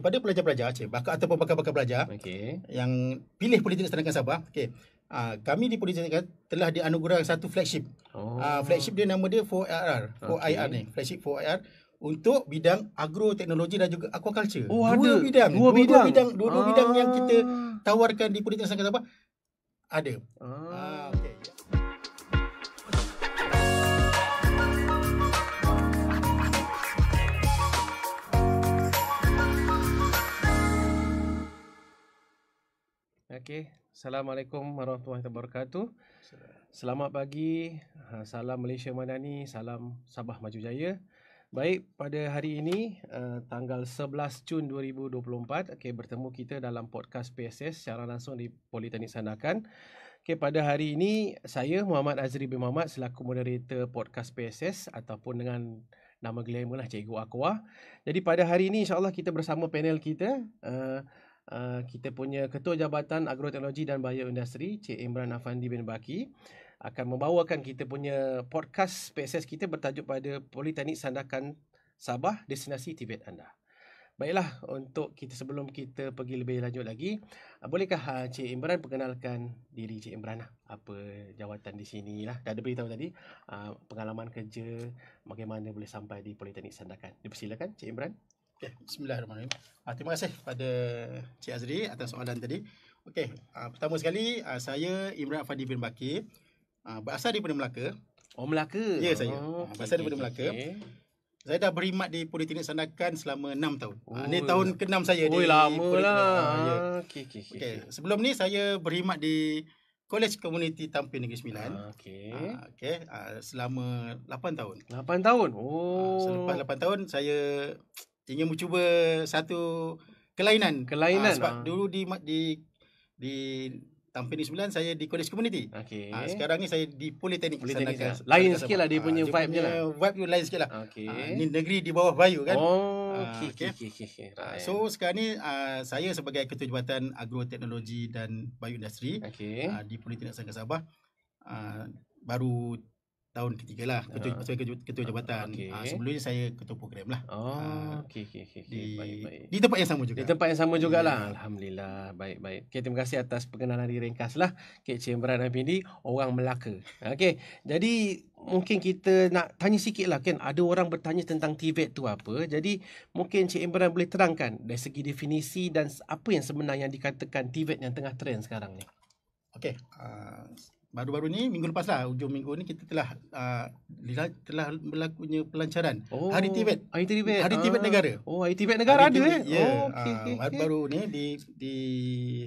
kepada pelajar-pelajar Aceh bakal ataupun bakal-bakal pelajar okay. yang pilih politik Setanakan Sabah okey uh, kami di politik Setanakan telah dianugerahkan satu flagship oh. uh, flagship dia nama dia 4IR 4IR okay. ni flagship 4IR untuk bidang agro teknologi dan juga aquaculture oh, dua, ada. Bidang, dua, dua bidang dua bidang dua, ah. bidang yang kita ah. tawarkan di politik Setanakan Sabah ada ah. uh, okay. Okay. Assalamualaikum warahmatullahi wabarakatuh. Selamat pagi. Ha, salam Malaysia Madani. Salam Sabah Maju Jaya. Baik, pada hari ini eh, tanggal 11 Jun 2024, okay, bertemu kita dalam podcast PSS secara langsung di Politeknik Sandakan. Okay, pada hari ini, saya Muhammad Azri bin Muhammad selaku moderator podcast PSS ataupun dengan nama glamour lah, Cikgu Aqua. Jadi pada hari ini insyaAllah kita bersama panel kita. Uh, Uh, kita punya Ketua Jabatan Agroteknologi dan Industri, Cik Imran Afandi bin Baki akan membawakan kita punya podcast PSS kita bertajuk pada Politeknik Sandakan Sabah destinasi Tibet anda. Baiklah untuk kita sebelum kita pergi lebih lanjut lagi, uh, bolehkah uh, Cik Imran perkenalkan diri Cik Imran uh, apa jawatan di sini lah. Dah ada beritahu tadi uh, pengalaman kerja bagaimana boleh sampai di Politeknik Sandakan. Dipersilakan Cik Imran. Okay, bismillahirrahmanirrahim. Uh, terima kasih kepada Cik Azri atas soalan tadi. Okey, uh, pertama sekali uh, saya Imran Fadi bin Bakir. Uh, berasal daripada Melaka. Oh, Melaka. Ya, yeah, saya. Oh, okay, berasal daripada okay, Melaka. Okay. Saya dah berkhidmat di Politeknik Sandakan selama 6 tahun. Oh, uh, ini tahun ya. ke-6 saya oh, di. Oh, lamalah. Ya. Okey, okey, okey. sebelum ni saya berkhidmat di College Community Tampin Negeri Sembilan. Okey. Uh, okey, uh, selama 8 tahun. 8 tahun. Oh. Uh, selepas 8 tahun saya Ianya mencuba satu kelainan. Kelainan. Ha, sebab ha. dulu di di di Tampini 9 saya di College Community. Okay. Ha, ah, sekarang ni saya di Politeknik. Politeknik. Sana, lain sikit lah dia ha, punya vibe dia lah. Vibe dia lain sikit lah. Okay. Ha, ni negeri di bawah bayu kan. Oh. Okay. okay. okay. So sekarang ni uh, saya sebagai Ketua Jabatan Agro Teknologi dan Bayu Industri okay. uh, di Politeknik Sangka Sabah uh, baru tahun ketiga lah ketua, uh, ah. sebagai ketua, ketua jabatan okay. uh, ah, sebelumnya saya ketua program lah oh, ah, okay, okay, okay, okay. Di, baik, baik. di tempat yang sama juga di tempat yang sama jugalah yeah. Alhamdulillah baik baik okay, terima kasih atas perkenalan di ringkas lah Kek okay, Cimbran dan orang Melaka okay. jadi mungkin kita nak tanya sikit lah kan ada orang bertanya tentang TVET tu apa jadi mungkin Cik Imran boleh terangkan dari segi definisi dan apa yang sebenarnya yang dikatakan TVET yang tengah trend sekarang ni Okay. Uh, baru-baru ni minggu lepas lah hujung minggu ni kita telah uh, telah berlakunya pelancaran oh, hari Tibet hari Tibet hari Tibet ah. negara oh hari Tibet negara hari ada eh yeah. oh, okay, ah, baru ni di di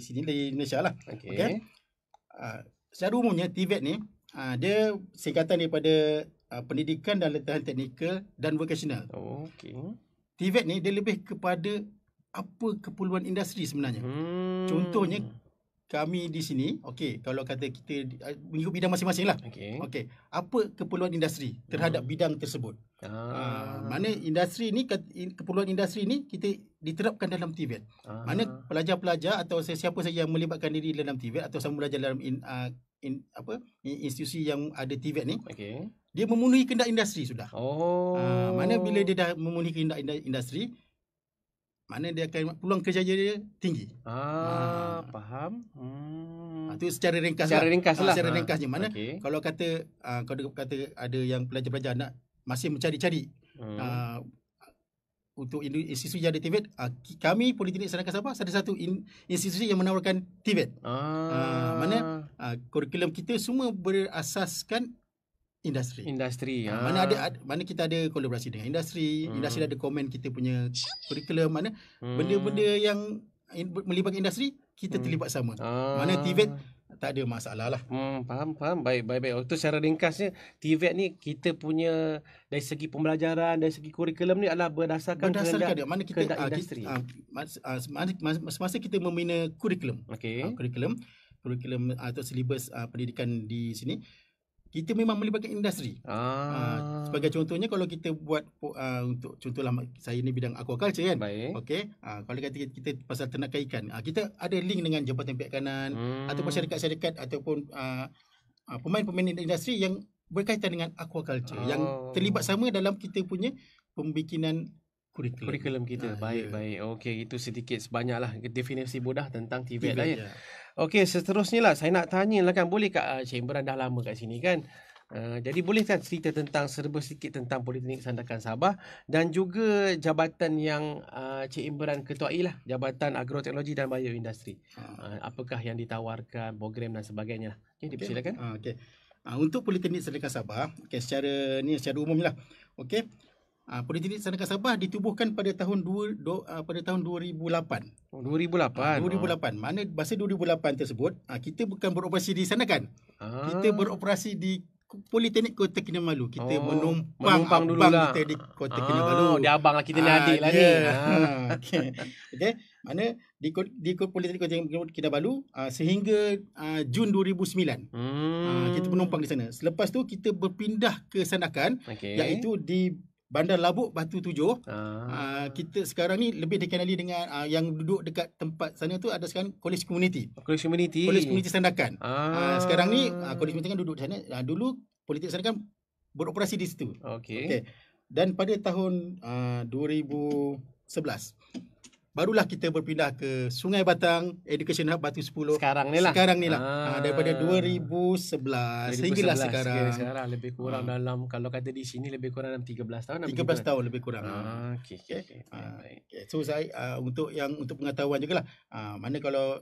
sini di Malaysia lah okay, okay. Uh, ah, secara umumnya Tibet ni uh, dia singkatan daripada uh, pendidikan dan latihan teknikal dan vocational oh, okay. Tibet ni dia lebih kepada apa keperluan industri sebenarnya hmm. contohnya kami di sini, okay. kalau kata kita eh, mengikut bidang masing-masing lah. Okay. Okay, apa keperluan industri terhadap hmm. bidang tersebut? Ah. Uh, mana industri ni, keperluan industri ni kita diterapkan dalam TVET. Ah. Mana pelajar-pelajar atau sesiapa saja yang melibatkan diri dalam TVET atau sama belajar dalam in, uh, in, apa, institusi yang ada TVET ni. Okay. Dia memenuhi kehendak industri sudah. Oh. Uh, mana bila dia dah memenuhi kehendak industri, mana dia akan peluang kerja dia tinggi. Ah, ah. faham. Hmm. Ah, itu secara ringkas. Secara lah. ringkas ah, lah. secara ah. ringkasnya mana? Okay. Kalau kata ah, kalau kata ada yang pelajar-pelajar nak masih mencari-cari hmm. ah, untuk institusi yang ada TVET, ah, kami Politeknik Sarana Sabah ada satu institusi yang menawarkan TVET. Ah. ah mana kurikulum kita semua berasaskan industri. Industri. Ha. Ah. Mana ada mana kita ada kolaborasi dengan industri, hmm. industri ada komen kita punya curriculum mana hmm. benda-benda yang in, melibatkan industri kita hmm. terlibat sama. Ha. Mana TVET tak ada masalah lah. Hmm, faham, faham. Baik, baik, baik. Waktu secara ringkasnya, TVET ni kita punya dari segi pembelajaran, dari segi kurikulum ni adalah berdasarkan, berdasarkan kehendak, dia. Mana kita, kehendak uh, ah, industri. Uh, semasa, uh, semasa kita membina kurikulum. Okay. Uh, kurikulum. Kurikulum uh, atau silibus uh, pendidikan di sini kita memang melibatkan industri. Ah. Ha, sebagai contohnya kalau kita buat uh, untuk contohlah saya ni bidang aquaculture kan. Okey. Ha, kalau kata kita, kita pasal ternak ikan, ha, kita ada link dengan jabatan kanan hmm. atau masyarakat-masyarakat ataupun uh, uh, pemain-pemain industri yang berkaitan dengan aquaculture oh. yang terlibat sama dalam kita punya pembikinan Kurikulum. kurikulum kita. Ha, baik, yeah. baik. Okey, itu sedikit sebanyaklah definisi bodah tentang TV lah ya. Okey, seterusnya lah saya nak tanya lah kan boleh kak uh, eh, chamberan dah lama kat sini kan? Uh, jadi boleh kan cerita tentang serba sikit tentang politik Sandakan Sabah dan juga jabatan yang uh, eh, Cik Imran ketuai lah, Jabatan Agroteknologi dan Bioindustri. Ha. Uh, apakah yang ditawarkan, program dan sebagainya. Lah. Okey, dipersilakan. Okay. Ha, okay. Uh, ah, untuk politik Sandakan Sabah, okay, secara ni secara umumlah. Okey. Ah uh, Polyklinik Sanakah Sabah ditubuhkan pada tahun 2 uh, ah, pada tahun 2008. Oh 2008. Uh, 2008. Uh. Mana masa 2008 tersebut uh, kita bukan beroperasi di sana kan? Ah. Kita beroperasi di Politeknik Kota Kinabalu. Kita oh, menumpang, menumpang dulu lah. kita di Kota oh, Kinabalu. Dia abang lah kita ni adik lah ni. Ya. Ah. okay. okay. Mana di, di Politeknik Kota Kinabalu ah, sehingga ah, Jun 2009. Hmm. Ah, kita menumpang hmm. di sana. Selepas tu kita berpindah ke Sandakan. Okay. Iaitu di Bandar Labuk Batu Tujuh. Ah. Uh, kita sekarang ni lebih dikenali dengan uh, yang duduk dekat tempat sana tu ada sekarang College Community. College Community. College Community Sandakan. Ah. Uh, sekarang ni uh, College Community kan duduk di sana. Uh, dulu Politik Sandakan beroperasi di situ. Okey. Okay. Dan pada tahun uh, 2011 Barulah kita berpindah ke Sungai Batang Education Hub Batu 10 Sekarang ni lah Sekarang ni lah ah. ah daripada 2011, 2011 Sehinggalah sekarang sekarang, sekarang lebih kurang ah. dalam Kalau kata di sini lebih kurang dalam 13 tahun 13 tahun, tahun lebih kurang ah, okay, okay, okay. Okay. Ah, okay. So saya ah, untuk yang untuk pengetahuan jugalah ah, Mana kalau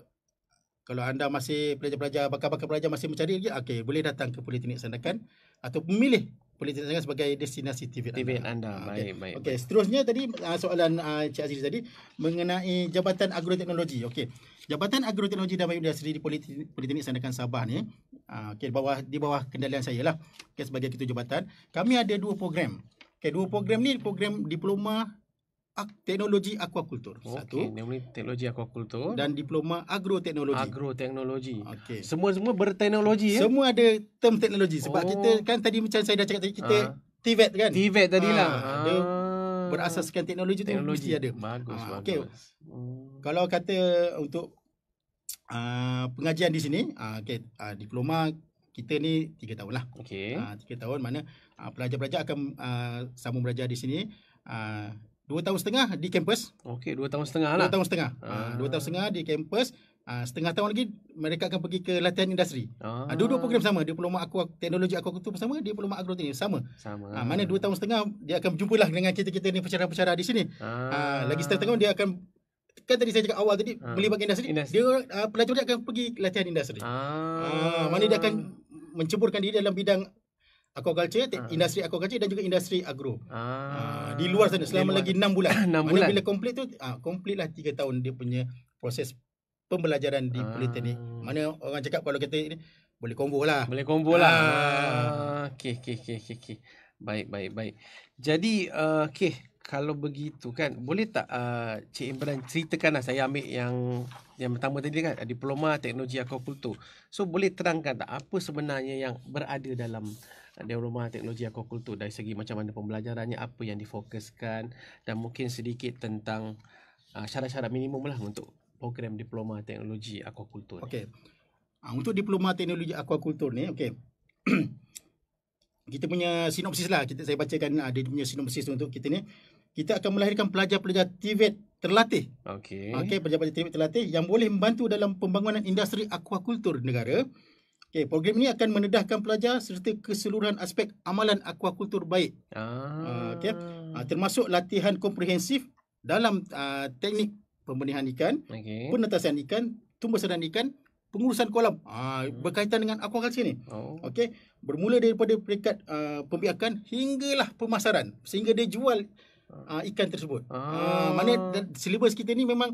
kalau anda masih pelajar-pelajar, bakal-bakal pelajar masih mencari lagi, okay, boleh datang ke Politeknik Sandakan atau memilih boleh ditentukan sebagai destinasi TV anda. TV anda. Ha, ah, okay. baik. Okey, seterusnya tadi uh, soalan uh, Cik Aziz tadi mengenai Jabatan Agroteknologi. Okey. Jabatan Agroteknologi dan Bioindustri di Politeknik Sandakan Sabah ni, uh, okey di bawah di bawah kendalian saya lah. Okey, sebagai ketua jabatan, kami ada dua program. Okey, dua program ni program diploma teknologi akuakultur. Satu. Okay. teknologi akuakultur dan diploma agroteknologi. Agroteknologi. Okay. Semua-semua berteknologi ya. Semua ada term teknologi sebab oh. kita kan tadi macam saya dah cakap tadi kita ha. TVET kan? TVET tadilah. Ha. Ah, ada ah. berasaskan teknologi, teknologi. tu mesti ada. Bagus, ha. bagus. Okay. Hmm. Kalau kata untuk uh, pengajian di sini, uh, okay, uh, diploma kita ni 3 tahun lah. Okay. Uh, tahun mana uh, pelajar-pelajar akan uh, sambung belajar di sini. 2 tahun setengah di kampus. Okey, 2 tahun setengah lah. 2 tahun setengah. Ah. Uh, ah, 2 tahun setengah di kampus. Ah, setengah tahun lagi mereka akan pergi ke latihan industri. Ah. ah dua duduk program sama, diploma aku teknologi aku tu sama, diploma agro sama. Sama. Ah, mana 2 tahun setengah dia akan lah dengan kita-kita ni pencerah-pencerah di sini. Ah. Uh, lagi setengah tahun dia akan Kan tadi saya cakap awal tadi ha. Beli bagi industri, industri. Dia uh, pelajar dia akan pergi latihan industri ah. Ha. mana dia akan menceburkan diri dalam bidang aquaculture, uh. Ah. industri aquaculture dan juga industri agro. Ah. Uh, di luar sana selama lagi 6 bulan. 6 bulan. Bila complete tu, ah uh, complete lah 3 tahun dia punya proses pembelajaran di uh. politeknik. Mana orang cakap kalau kita ini boleh combo lah. Boleh combo lah. Uh. Okey, okey, okey, okey. Okay. Baik, baik, baik. Jadi, uh, okey, kalau begitu kan, boleh tak uh, Cik Imran ceritakan lah saya ambil yang yang pertama tadi kan, diploma teknologi aquaculture. So, boleh terangkan tak apa sebenarnya yang berada dalam di teknologi akuakultur dari segi macam mana pembelajarannya apa yang difokuskan dan mungkin sedikit tentang uh, syarat-syarat minimum lah untuk program diploma teknologi akuakultur. Okey. Uh, untuk diploma teknologi akuakultur ni okey. kita punya sinopsis lah kita saya bacakan ada ah, punya sinopsis untuk kita ni kita akan melahirkan pelajar-pelajar TVET terlatih. Okey. Okey, pelajar-pelajar TVET terlatih yang boleh membantu dalam pembangunan industri akuakultur negara. Okay, program ini akan mendedahkan pelajar serta keseluruhan aspek amalan akuakultur baik. Ah. Uh, okay. uh, termasuk latihan komprehensif dalam uh, teknik pembenihan ikan, okay. penetasan ikan, tumbuh sedan ikan, pengurusan kolam. Uh, berkaitan dengan akuakultur ini. Oh. Okay. Bermula daripada peringkat uh, pembiakan hinggalah pemasaran sehingga dia jual uh, ikan tersebut. Ah. Uh, mana silibus kita ni memang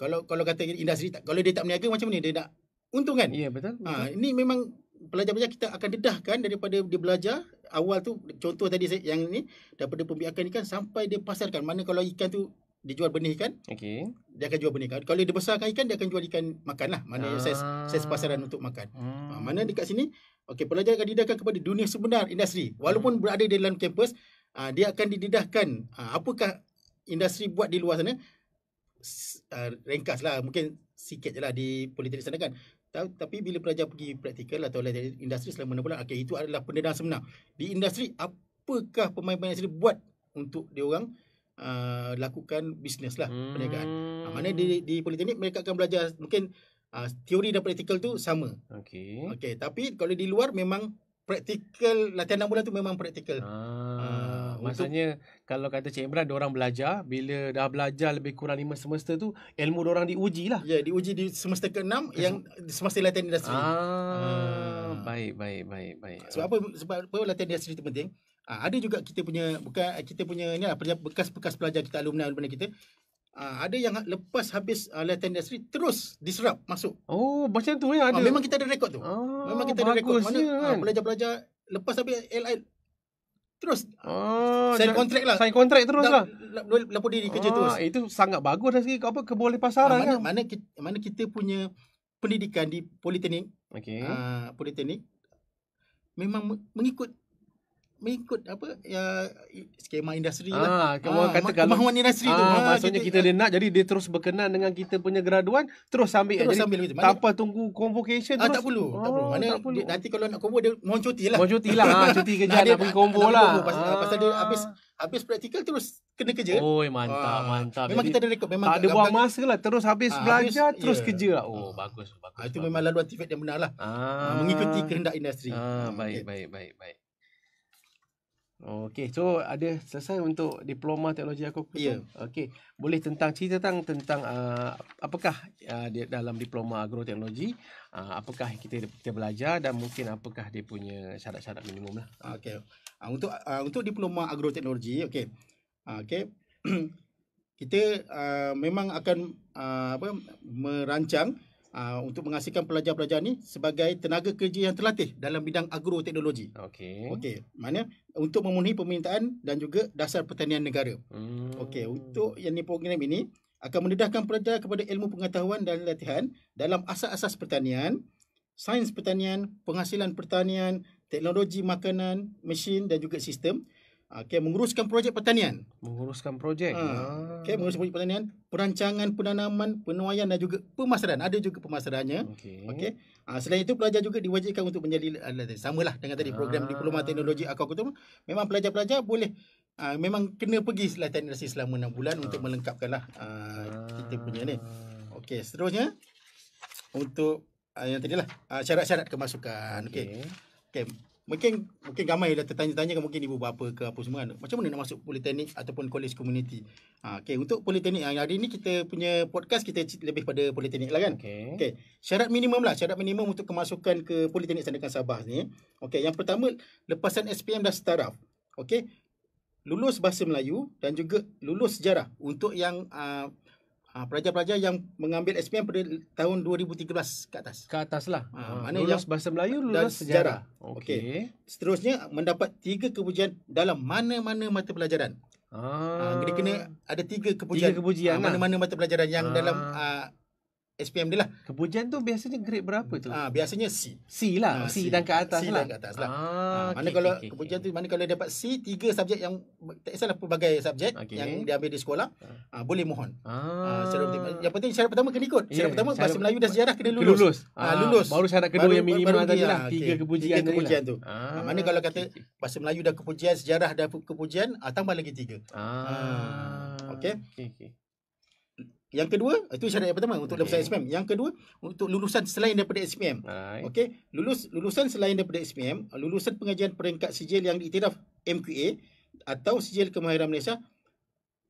kalau kalau kata industri tak kalau dia tak berniaga macam ni dia nak untung kan? Ya, yeah, betul. Ha, ini memang pelajar-pelajar kita akan dedahkan daripada dia belajar awal tu contoh tadi saya, yang ni daripada pembiakan ikan sampai dia pasarkan mana kalau ikan tu dijual benih ikan okay. dia akan jual benih ikan kalau dia besarkan ikan dia akan jual ikan makan lah mana ah. size, size pasaran untuk makan ha, hmm. ha, mana dekat sini okay, pelajar akan didahkan kepada dunia sebenar industri walaupun hmm. berada di dalam kampus ha, dia akan dididahkan ha, apakah industri buat di luar sana uh, ringkas lah mungkin sikit je lah di politik sana kan tapi bila pelajar pergi praktikal atau lihat industri selama enam bulan, okay, itu adalah pendedahan sebenar. Di industri, apakah pemain-pemain yang sendiri buat untuk dia orang uh, lakukan bisnes lah, hmm. perniagaan. Uh, mana di, di politeknik, mereka akan belajar mungkin uh, teori dan praktikal tu sama. Okay. Okay, tapi kalau di luar, memang praktikal, latihan enam bulan tu memang praktikal. Ah. ah maksudnya untuk, kalau kata Cik Imran orang belajar bila dah belajar lebih kurang 5 semester tu ilmu orang diuji lah ya yeah, diuji di semester ke-6 yang semester latihan industri ah, hmm. baik baik baik baik sebab apa sebab apa latihan industri itu penting ha, ada juga kita punya bukan kita punya ni lah, bekas-bekas pelajar kita alumni alumni kita Uh, ada yang lepas habis uh, latihan industri terus diserap masuk. Oh, macam tu ya ada. Uh, memang kita ada rekod tu. Oh, memang kita ada rekod. Mana ya, kan? uh, pelajar-pelajar lepas habis LI Terus oh, Sign contract lah Sign contract terus lah Lepas diri kerja oh, terus Itu sangat bagus dari segi apa, Keboleh pasaran ah, ha, lah mana, kan? mana, kita, mana kita punya Pendidikan di Politeknik okay. Uh, Politeknik Memang mengikut mengikut apa ya skema industri ah, lah. Kalau ah, kata kemahuan industri ah, tu. Ah, ah maksudnya kita, dia nak jadi dia terus berkenan dengan kita punya graduan terus sambil terus jadi, sambil jadi, tak apa tunggu convocation ah, Tak perlu. Oh, tak perlu. Mana tak perlu. Dia, nanti kalau nak combo dia mohon cuti lah. Mohon cuti ha, cuti kerja nah, nak pergi combo lah. pasal, ah. pasal dia habis habis praktikal terus kena kerja. Oi mantap ah. mantap. Memang jadi, kita ada rekod memang tak ada buang masa lah terus habis ah, belajar habis, terus yeah. kerja lah. Oh bagus bagus. Ah, itu memang laluan tifat yang benar lah. Ah. Mengikuti kehendak industri. Ah, baik baik baik baik. Okey, so ada selesai untuk diploma teknologi aku. Ya. Yeah. Okey. Boleh tentang cerita tentang tentang uh, apakah uh, dalam diploma agroteknologi, uh, apakah kita kita belajar dan mungkin apakah dia punya syarat-syarat minimum lah. Ah, okey. Uh, untuk uh, untuk diploma agro teknologi, okey. Uh, okey. kita uh, memang akan uh, apa merancang Ah, untuk menghasilkan pelajar-pelajar ni sebagai tenaga kerja yang terlatih dalam bidang agroteknologi. Okey. Okey. Mana untuk memenuhi permintaan dan juga dasar pertanian negara. Hmm. Okey, untuk yang ni program ini akan mendedahkan pelajar kepada ilmu pengetahuan dan latihan dalam asas-asas pertanian, sains pertanian, penghasilan pertanian, teknologi makanan, mesin dan juga sistem Okay, ah, menguruskan projek pertanian. Menguruskan projek. Ha. Ah. Ya. menguruskan projek pertanian, perancangan penanaman, penuaian dan juga pemasaran. Ada juga pemasarannya. Okey. Okay. Ha, ah, selain itu pelajar juga diwajibkan untuk menjadi uh, lah dengan tadi program ah. diploma teknologi akuakultur. Memang pelajar-pelajar boleh uh, memang kena pergi latihan nasi selama 6 bulan ah. untuk melengkapkanlah uh, ah. kita punya ni. Okey, seterusnya untuk uh, yang tadi lah uh, syarat-syarat kemasukan. Okay. Okey. Okay mungkin mungkin ramai dah tertanya-tanya kan, mungkin ibu bapa ke apa semua kan. macam mana nak masuk politeknik ataupun kolej komuniti ha, okay. untuk politeknik hari ni kita punya podcast kita lebih pada politeknik lah kan okay. Okay. syarat minimum lah syarat minimum untuk kemasukan ke politeknik sandakan Sabah ni okay. yang pertama lepasan SPM dah setaraf okay. lulus bahasa Melayu dan juga lulus sejarah untuk yang uh, Ha, pelajar-pelajar yang mengambil SPM pada tahun 2013 ke atas. Ke atas lah. Ha, ha, lulus bahasa Melayu, lulus sejarah. sejarah. Okey. Okay. Seterusnya, mendapat tiga kepujian dalam mana-mana mata pelajaran. Ah. Ha, dia kena ada tiga kepujian. Tiga kepujian. Ha, mana-mana mata pelajaran yang ha. dalam uh, SPM dia lah. Kebujan tu biasanya grade berapa tu? Ah, ha, biasanya C. C lah. Ha, C, C, dan ke atas C lah. C dan ke atas lah. Ah, ha, mana okay, kalau okay, kebujan okay. tu, mana kalau dapat C, tiga subjek yang, tak kisahlah pelbagai subjek okay. yang dia ambil di sekolah, ah. ha, boleh mohon. Ah. Ha, secara, yang penting syarat pertama kena ikut. Yeah. pertama, bahasa Melayu dan sejarah kena lulus. Lulus. Ah, ha, lulus. Baru syarat kedua baru, yang minimum baru, tadi lah. Tiga okay. kebujian, tiga lah. tu. ha, mana kalau kata okay. bahasa Melayu dan kebujian, sejarah dan kebujian, ha, tambah lagi tiga. Ah. Ha, okay. okay, okay. Yang kedua, itu hmm. syarat yang pertama untuk okay. lulusan SPM. Yang kedua, untuk lulusan selain daripada SPM. Okey, lulus lulusan selain daripada SPM, lulusan pengajian peringkat sijil yang diiktiraf MQA atau sijil kemahiran Malaysia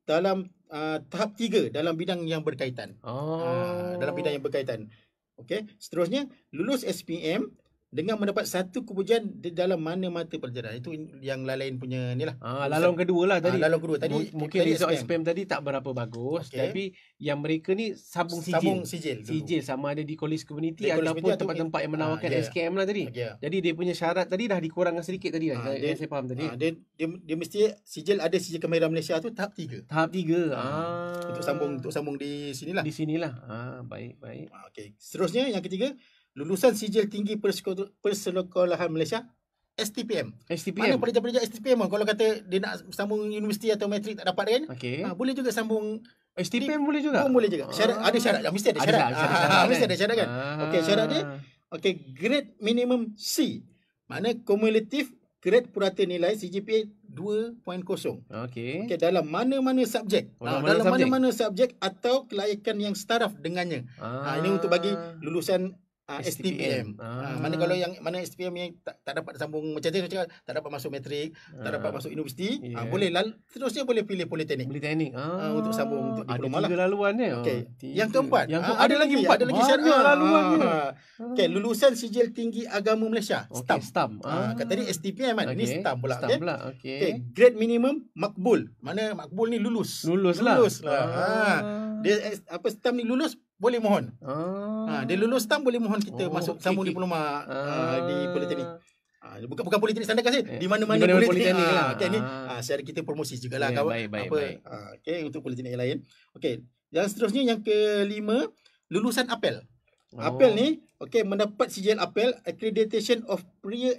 dalam uh, tahap tiga dalam bidang yang berkaitan. Oh. Uh, dalam bidang yang berkaitan. Okey, seterusnya lulus SPM dengan mendapat satu kepujian di dalam mana mata pelajaran itu yang lain-lain punya ni lah. Ah, lalu kedua lah ah, tadi. Ah, lalu kedua tadi. M- mungkin tadi result SPM. SPM tadi tak berapa bagus. Okay. Tapi yang mereka ni sabung sijil. Sabung sijil. Sijil sama ada di kolej community di ataupun tempat-tempat yang menawarkan ah, yeah. SKM lah tadi. Okay, yeah. Jadi dia punya syarat tadi dah dikurangkan sedikit tadi lah. Ah, dia, saya faham tadi. Ah, dia, dia, dia, mesti sijil ada sijil kemahiran Malaysia tu tahap tiga. Tahap tiga. Ah. ah. Untuk sambung untuk sambung di sinilah. Di sinilah. Ah, baik, baik. Ah, okay. Seterusnya yang ketiga lulusan sijil tinggi Persekolahan Malaysia STPM. STPM. Mana pelajar-pelajar STPM kalau kata dia nak sambung universiti atau matrik tak dapat kan? Okay. Ha, ah, boleh juga sambung STPM boleh juga. Pun oh, boleh juga. Syarat ah. ada syarat dah mesti ada syarat. Ada, ada, ada, ada, ada, ada, ada, syarat kan? Ah. Okey syarat dia okey grade minimum C. Mana cumulative grade purata nilai CGPA 2.0. Okey. Okey dalam mana-mana subjek. Oh, ha, dalam mana-mana subjek. subjek atau kelayakan yang setaraf dengannya. Ah. Ha, ini untuk bagi lulusan Uh, ah, STPM. STPM. Ah. ah. mana kalau yang mana STPM yang tak, tak dapat sambung macam tu cakap tak dapat masuk matrik, ah. tak dapat ah. masuk universiti, yeah. uh, boleh lal, terusnya boleh pilih politeknik. Politeknik. Ah. Uh, untuk sambung untuk ada diploma. Ada lah. juga laluan ni. Okey. Yang keempat. Yang keempat. Uh, ada lagi empat, ada lagi syarat ah. laluan ni. Okey, lulusan sijil tinggi agama Malaysia, okay, STAM. STAM. Ah. Uh, kat tadi STPM kan. Okay. Ni STAM pula. STAM okay. pula. Okey. Okay. grade minimum makbul. Mana makbul ni lulus. Lulus, lulus lah. Lulus lah. Ah. Ah. Dia eh, apa stam ni lulus boleh mohon. Ah. Ha, dia lulus stam boleh mohon kita oh, masuk okay. sambung diploma ah. di ah. politeknik. Ah, bukan bukan politeknik standar kasih. Eh, di mana-mana, di mana-mana politeknik. politeknik lah. Okey ah. ni ah. ah, secara kita promosi jugalah yeah, kawan. Baik, baik, apa baik. Ah, okay, untuk politeknik yang lain. Okey. Yang seterusnya yang kelima lulusan apel. Oh. Apel ni okey mendapat sijil apel accreditation of prior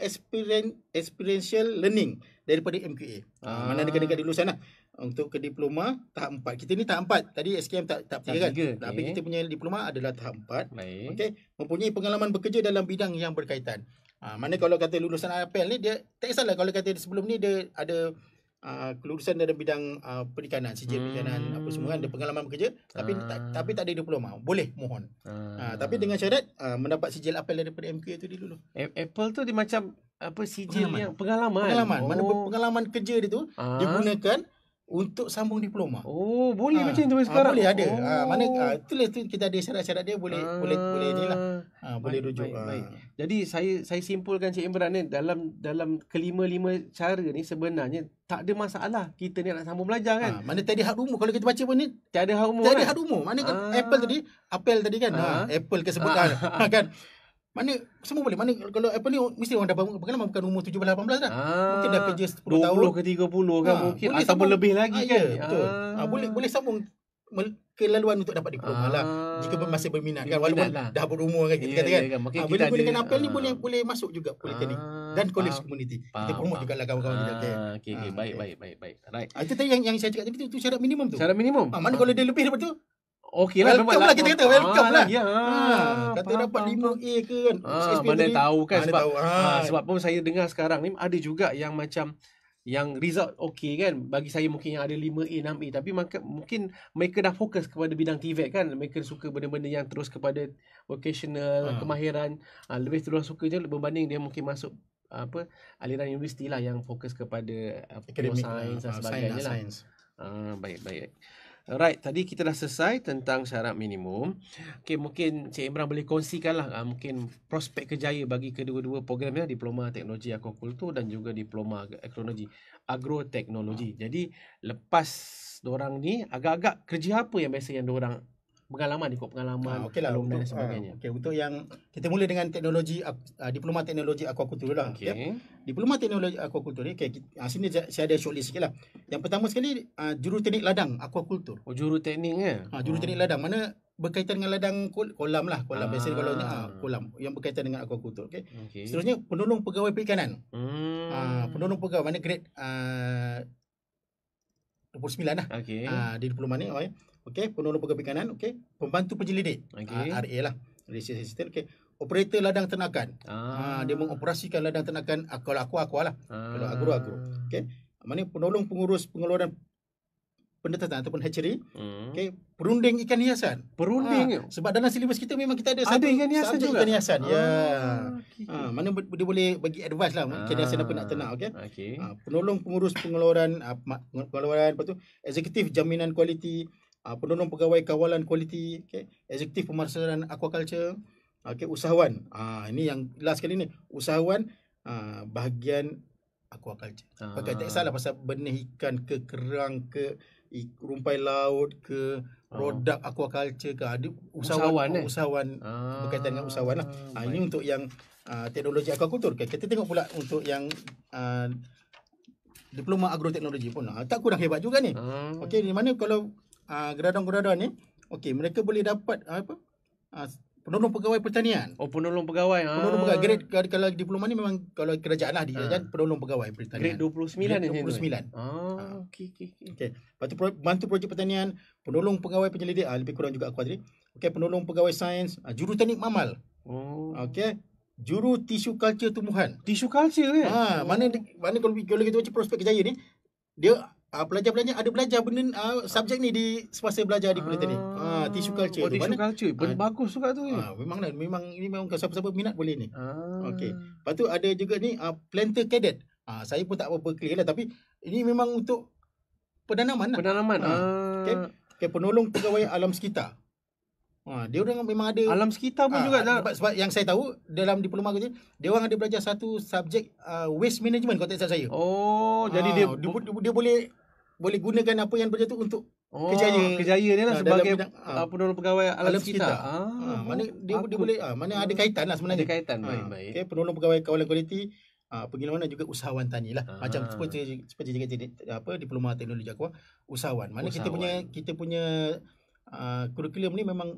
experiential learning daripada MQA. Ah. Mana negara-negara di lulusan lah untuk ke diploma tahap empat Kita ni tahap empat Tadi SKM tak tak tiga kan. Okay. Tapi kita punya diploma adalah tahap empat. Okey. Mempunyai pengalaman bekerja dalam bidang yang berkaitan. Ah mana kalau kata lulusan APL ni dia tak kisahlah kalau kata sebelum ni dia ada uh, kelulusan dalam bidang uh, perikanan, sijil hmm. perikanan apa semua kan ada pengalaman bekerja tapi uh. tak, tapi tak ada diploma. Boleh mohon. Ah uh. tapi dengan syarat uh, mendapat sijil APL daripada MK tu dulu. Apple tu dia macam apa sijil pengalaman. yang pengalaman. Pengalaman. Oh. Mana pengalaman kerja dia tu uh. digunakan untuk sambung diploma. Oh, boleh ha. macam tu ha, sekarang. Ha, boleh ada. Ha, oh. mana ha, itulah tu kita ada syarat-syarat dia boleh ha. boleh boleh ni lah. Ha, boleh baik, rujuk. Baik, ha. baik. Jadi saya saya simpulkan Cik Imran ni dalam dalam kelima-lima cara ni sebenarnya tak ada masalah kita ni nak sambung belajar kan. Ha, mana tadi hak umur kalau kita baca pun ni tiada hak umur. Tiada kan? hak umur. Mana ha. Apple tadi? Apple tadi kan. Ha. Ha. Apple kesebutan ha. kan. Mana semua boleh. Mana kalau apa ni mesti orang dah bangun kan bukan umur 17 18 dah. Ah, mungkin dah kerja 10 20 tahun. 20 ke 30 kan ha, mungkin boleh sambung, lebih lagi ah, kan. Ya, betul. Ah. Ah, boleh boleh sambung kelaluan untuk dapat diploma lah. ah, lah jika masih berminat kan walaupun lah. dah berumur kan kita yeah, kata kan, yeah, kan. Ha, ni boleh ah. boleh masuk juga boleh ah, dan college community faham, kita promote juga lah kawan-kawan kita ah, okay. okay, ah, baik, baik baik baik right. itu tadi yang, yang saya cakap tadi tu, syarat minimum tu syarat minimum mana ah. kalau dia lebih daripada tu Okay lah Welcome lah kita kata Welcome ah, lah ya, ah, Kata dapat pam, 5A ke kan ha, Mana tadi. tahu kan mana ah, Sebab tahu. Ha. Ha, Sebab pun saya dengar sekarang ni Ada juga yang macam Yang result okay kan Bagi saya mungkin yang ada 5A 6A Tapi maka, mungkin Mereka dah fokus kepada bidang TVET kan Mereka suka benda-benda yang terus kepada Vocational ha. Kemahiran ha, Lebih terus suka je Berbanding dia mungkin masuk apa aliran universiti lah yang fokus kepada uh, science dan sebagainya science lah. lah. Science. baik baik. Alright, tadi kita dah selesai tentang syarat minimum. Okay, mungkin Cik Imran boleh kongsikan uh, ah, mungkin prospek kejaya bagi kedua-dua program ya, Diploma Teknologi Akuakultur dan juga Diploma Agronomi Agroteknologi. Jadi, lepas orang ni, agak-agak kerja apa yang biasa yang orang pengalaman ikut pengalaman ah, okay lah, alumni dan ah, sebagainya. Ah, okay, untuk yang kita mula dengan teknologi uh, diploma teknologi aquaculture lah. Okay. okay. Ya. Diploma teknologi aquaculture ni okay, kita, uh, sini saya ada shortlist sikitlah. Yang pertama sekali uh, ah, juruteknik ladang aquaculture. Oh juruteknik eh. Ya? Ah, juruteknik oh. ladang mana berkaitan dengan ladang kolam lah kolam ah. biasa kalau ni ah, kolam yang berkaitan dengan aquaculture okey okay. seterusnya penolong pegawai perikanan hmm. ah, penolong pegawai mana grade ah, 29 lah okay. ah, di diploma ni okay okey penolong pegawai kanan. okey pembantu penyelidik okay. Ah, RA lah research assistant okey operator ladang ternakan ah. ah. dia mengoperasikan ladang ternakan akal aku aku lah ah. kalau agro agro okey mana penolong pengurus pengeluaran pendetasan ataupun hatchery hmm. okey perunding ikan hiasan perunding ha. sebab dalam silibus kita memang kita ada, ada satu ikan hiasan juga ikan hiasan ah. ya ah. Okay. ha. mana dia boleh bagi advice lah ah. ikan hiasan apa nak ternak okey okay. ha. penolong pengurus pengeluaran pengeluaran lepas tu eksekutif jaminan kualiti uh, ah, penolong pegawai kawalan kualiti, okay, eksekutif pemasaran aquaculture, ah, okay, usahawan. Uh, ini yang last kali ni, usahawan uh, bahagian aquaculture. Ah. Pakai tak salah pasal benih ikan ke kerang ke rumpai laut ke produk oh. aquaculture ke ada usahawan usahawan, eh? usahawan ah. berkaitan dengan usahawan lah. Ah, ah, ini untuk yang uh, teknologi aquakultur. Okay, kita tengok pula untuk yang uh, Diploma Agroteknologi pun tak kurang hebat juga ni. Hmm. Okey, di mana kalau uh, ah, gerdadon-gerdadon ni okey mereka boleh dapat uh, apa uh, ah, penolong pegawai pertanian oh penolong pegawai penolong pegawai grade kalau, diploma ni memang kalau kerajaan lah dia kan penolong pegawai pertanian grade 29 ni 29 ah okey okey okey okey bantu projek pertanian penolong pegawai penyelidik uh, lebih kurang juga aku tadi okey penolong pegawai sains uh, juru teknik mamal oh okey juru tisu kultur tumbuhan tisu kultur kan ha mana mana kalau kita baca prospek kejayaan ni dia uh, ah, pelajar-pelajar ada belajar benda uh, subjek ni di semasa belajar di kuliah tadi. Ah, uh, ah, tisu culture. Oh, tisu mana? culture. Uh, bagus juga tu. Eh. Ah, uh, memanglah memang ini memang kalau siapa-siapa minat boleh ni. Ah. Uh. Okey. Lepas tu ada juga ni uh, planter cadet. Ah, uh, saya pun tak apa-apa clear lah, tapi ini memang untuk penanaman. Lah. Penanaman. Ah. Uh. Okey. Okay, penolong pegawai alam sekitar. Ha, dia orang memang ada alam sekitar pun ha, juga sebab, sebab yang saya tahu dalam diploma aku dia orang ada belajar satu subjek uh, waste management kalau tak saya. Oh, ha, jadi dia, bu- dia dia boleh boleh gunakan apa yang berjaya tu untuk oh, kejayaan kejayaan lah sebagai ah. ah, penolong pegawai alam, alam sekitar. sekitar. Ah, ha, mana oh, dia, dia boleh ah, mana ada kaitan lah sebenarnya. Ada kaitan ha, baik-baik. Okay, penolong pegawai kawalan kualiti ah, pergi mana juga usahawan tani lah. Ha, Macam seperti seperti jaga apa diploma teknologi aku usahawan. Mana usahawan. kita punya kita punya uh, kurikulum ni memang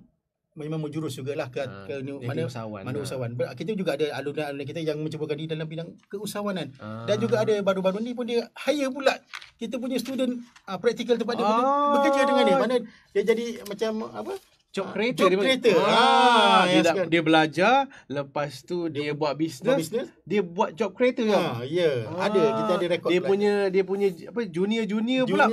memang menjurus jugalah ke, ha, ke, ke mana usahawan. Mana ha. usahawan. Ber, kita juga ada alunan alumni kita yang mencubakan diri dalam bidang keusahawanan. Ha. Dan juga ada baru-baru ni pun dia hire pula kita punya student uh, practical tempat dia oh. bekerja dengan dia. Mana dia jadi macam apa? Job creator. Job creator. Ah, ah, dia, yes, dah, kan? dia belajar. Lepas tu dia, dia buat bisnes. Dia buat job creator. Ya? Ah, ya. Yeah. ada. Kita ada rekod. Dia lah. punya dia punya apa junior-junior pula.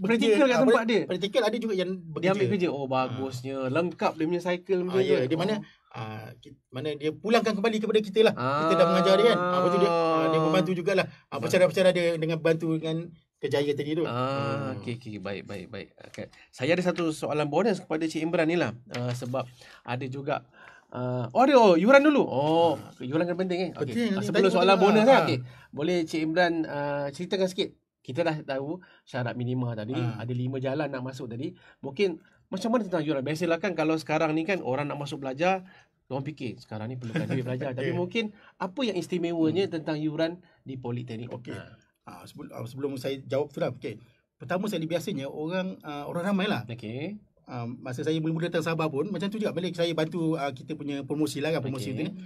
Practical kat tempat dia Practical ada juga yang bekerja. Dia ambil kerja Oh bagusnya ha. Lengkap dia punya cycle ah, yeah. Dia oh. mana Uh, mana dia pulangkan kembali kepada kita lah ah. kita dah mengajar dia kan uh, ah, lepas tu dia, uh, dia membantu jugalah Apa cara-cara dia dengan bantu dengan kejayaan tadi tu ah, hmm. okay, baik baik baik okay. saya ada satu soalan bonus kepada Cik Imran ni lah uh, sebab ada juga uh, oh ada oh yuran dulu oh yuran kan penting eh okay. sebelum soalan lah. bonus lah, kan? Okay. boleh Cik Imran uh, ceritakan sikit kita dah tahu syarat minima tadi ha. ada lima jalan nak masuk tadi mungkin macam mana tentang yuran biasalah kan kalau sekarang ni kan orang nak masuk belajar orang fikir sekarang ni perlukan duit belajar okay. tapi mungkin apa yang istimewanya hmm. tentang yuran di politeknik okey ha. Ah. ha, sebelum, ah, sebelum saya jawab tu lah okay. pertama saya biasanya orang uh, orang ramai lah okey uh, masa saya mula-mula datang Sabah pun macam tu juga balik saya bantu uh, kita punya promosi lah kan promosi okay. ni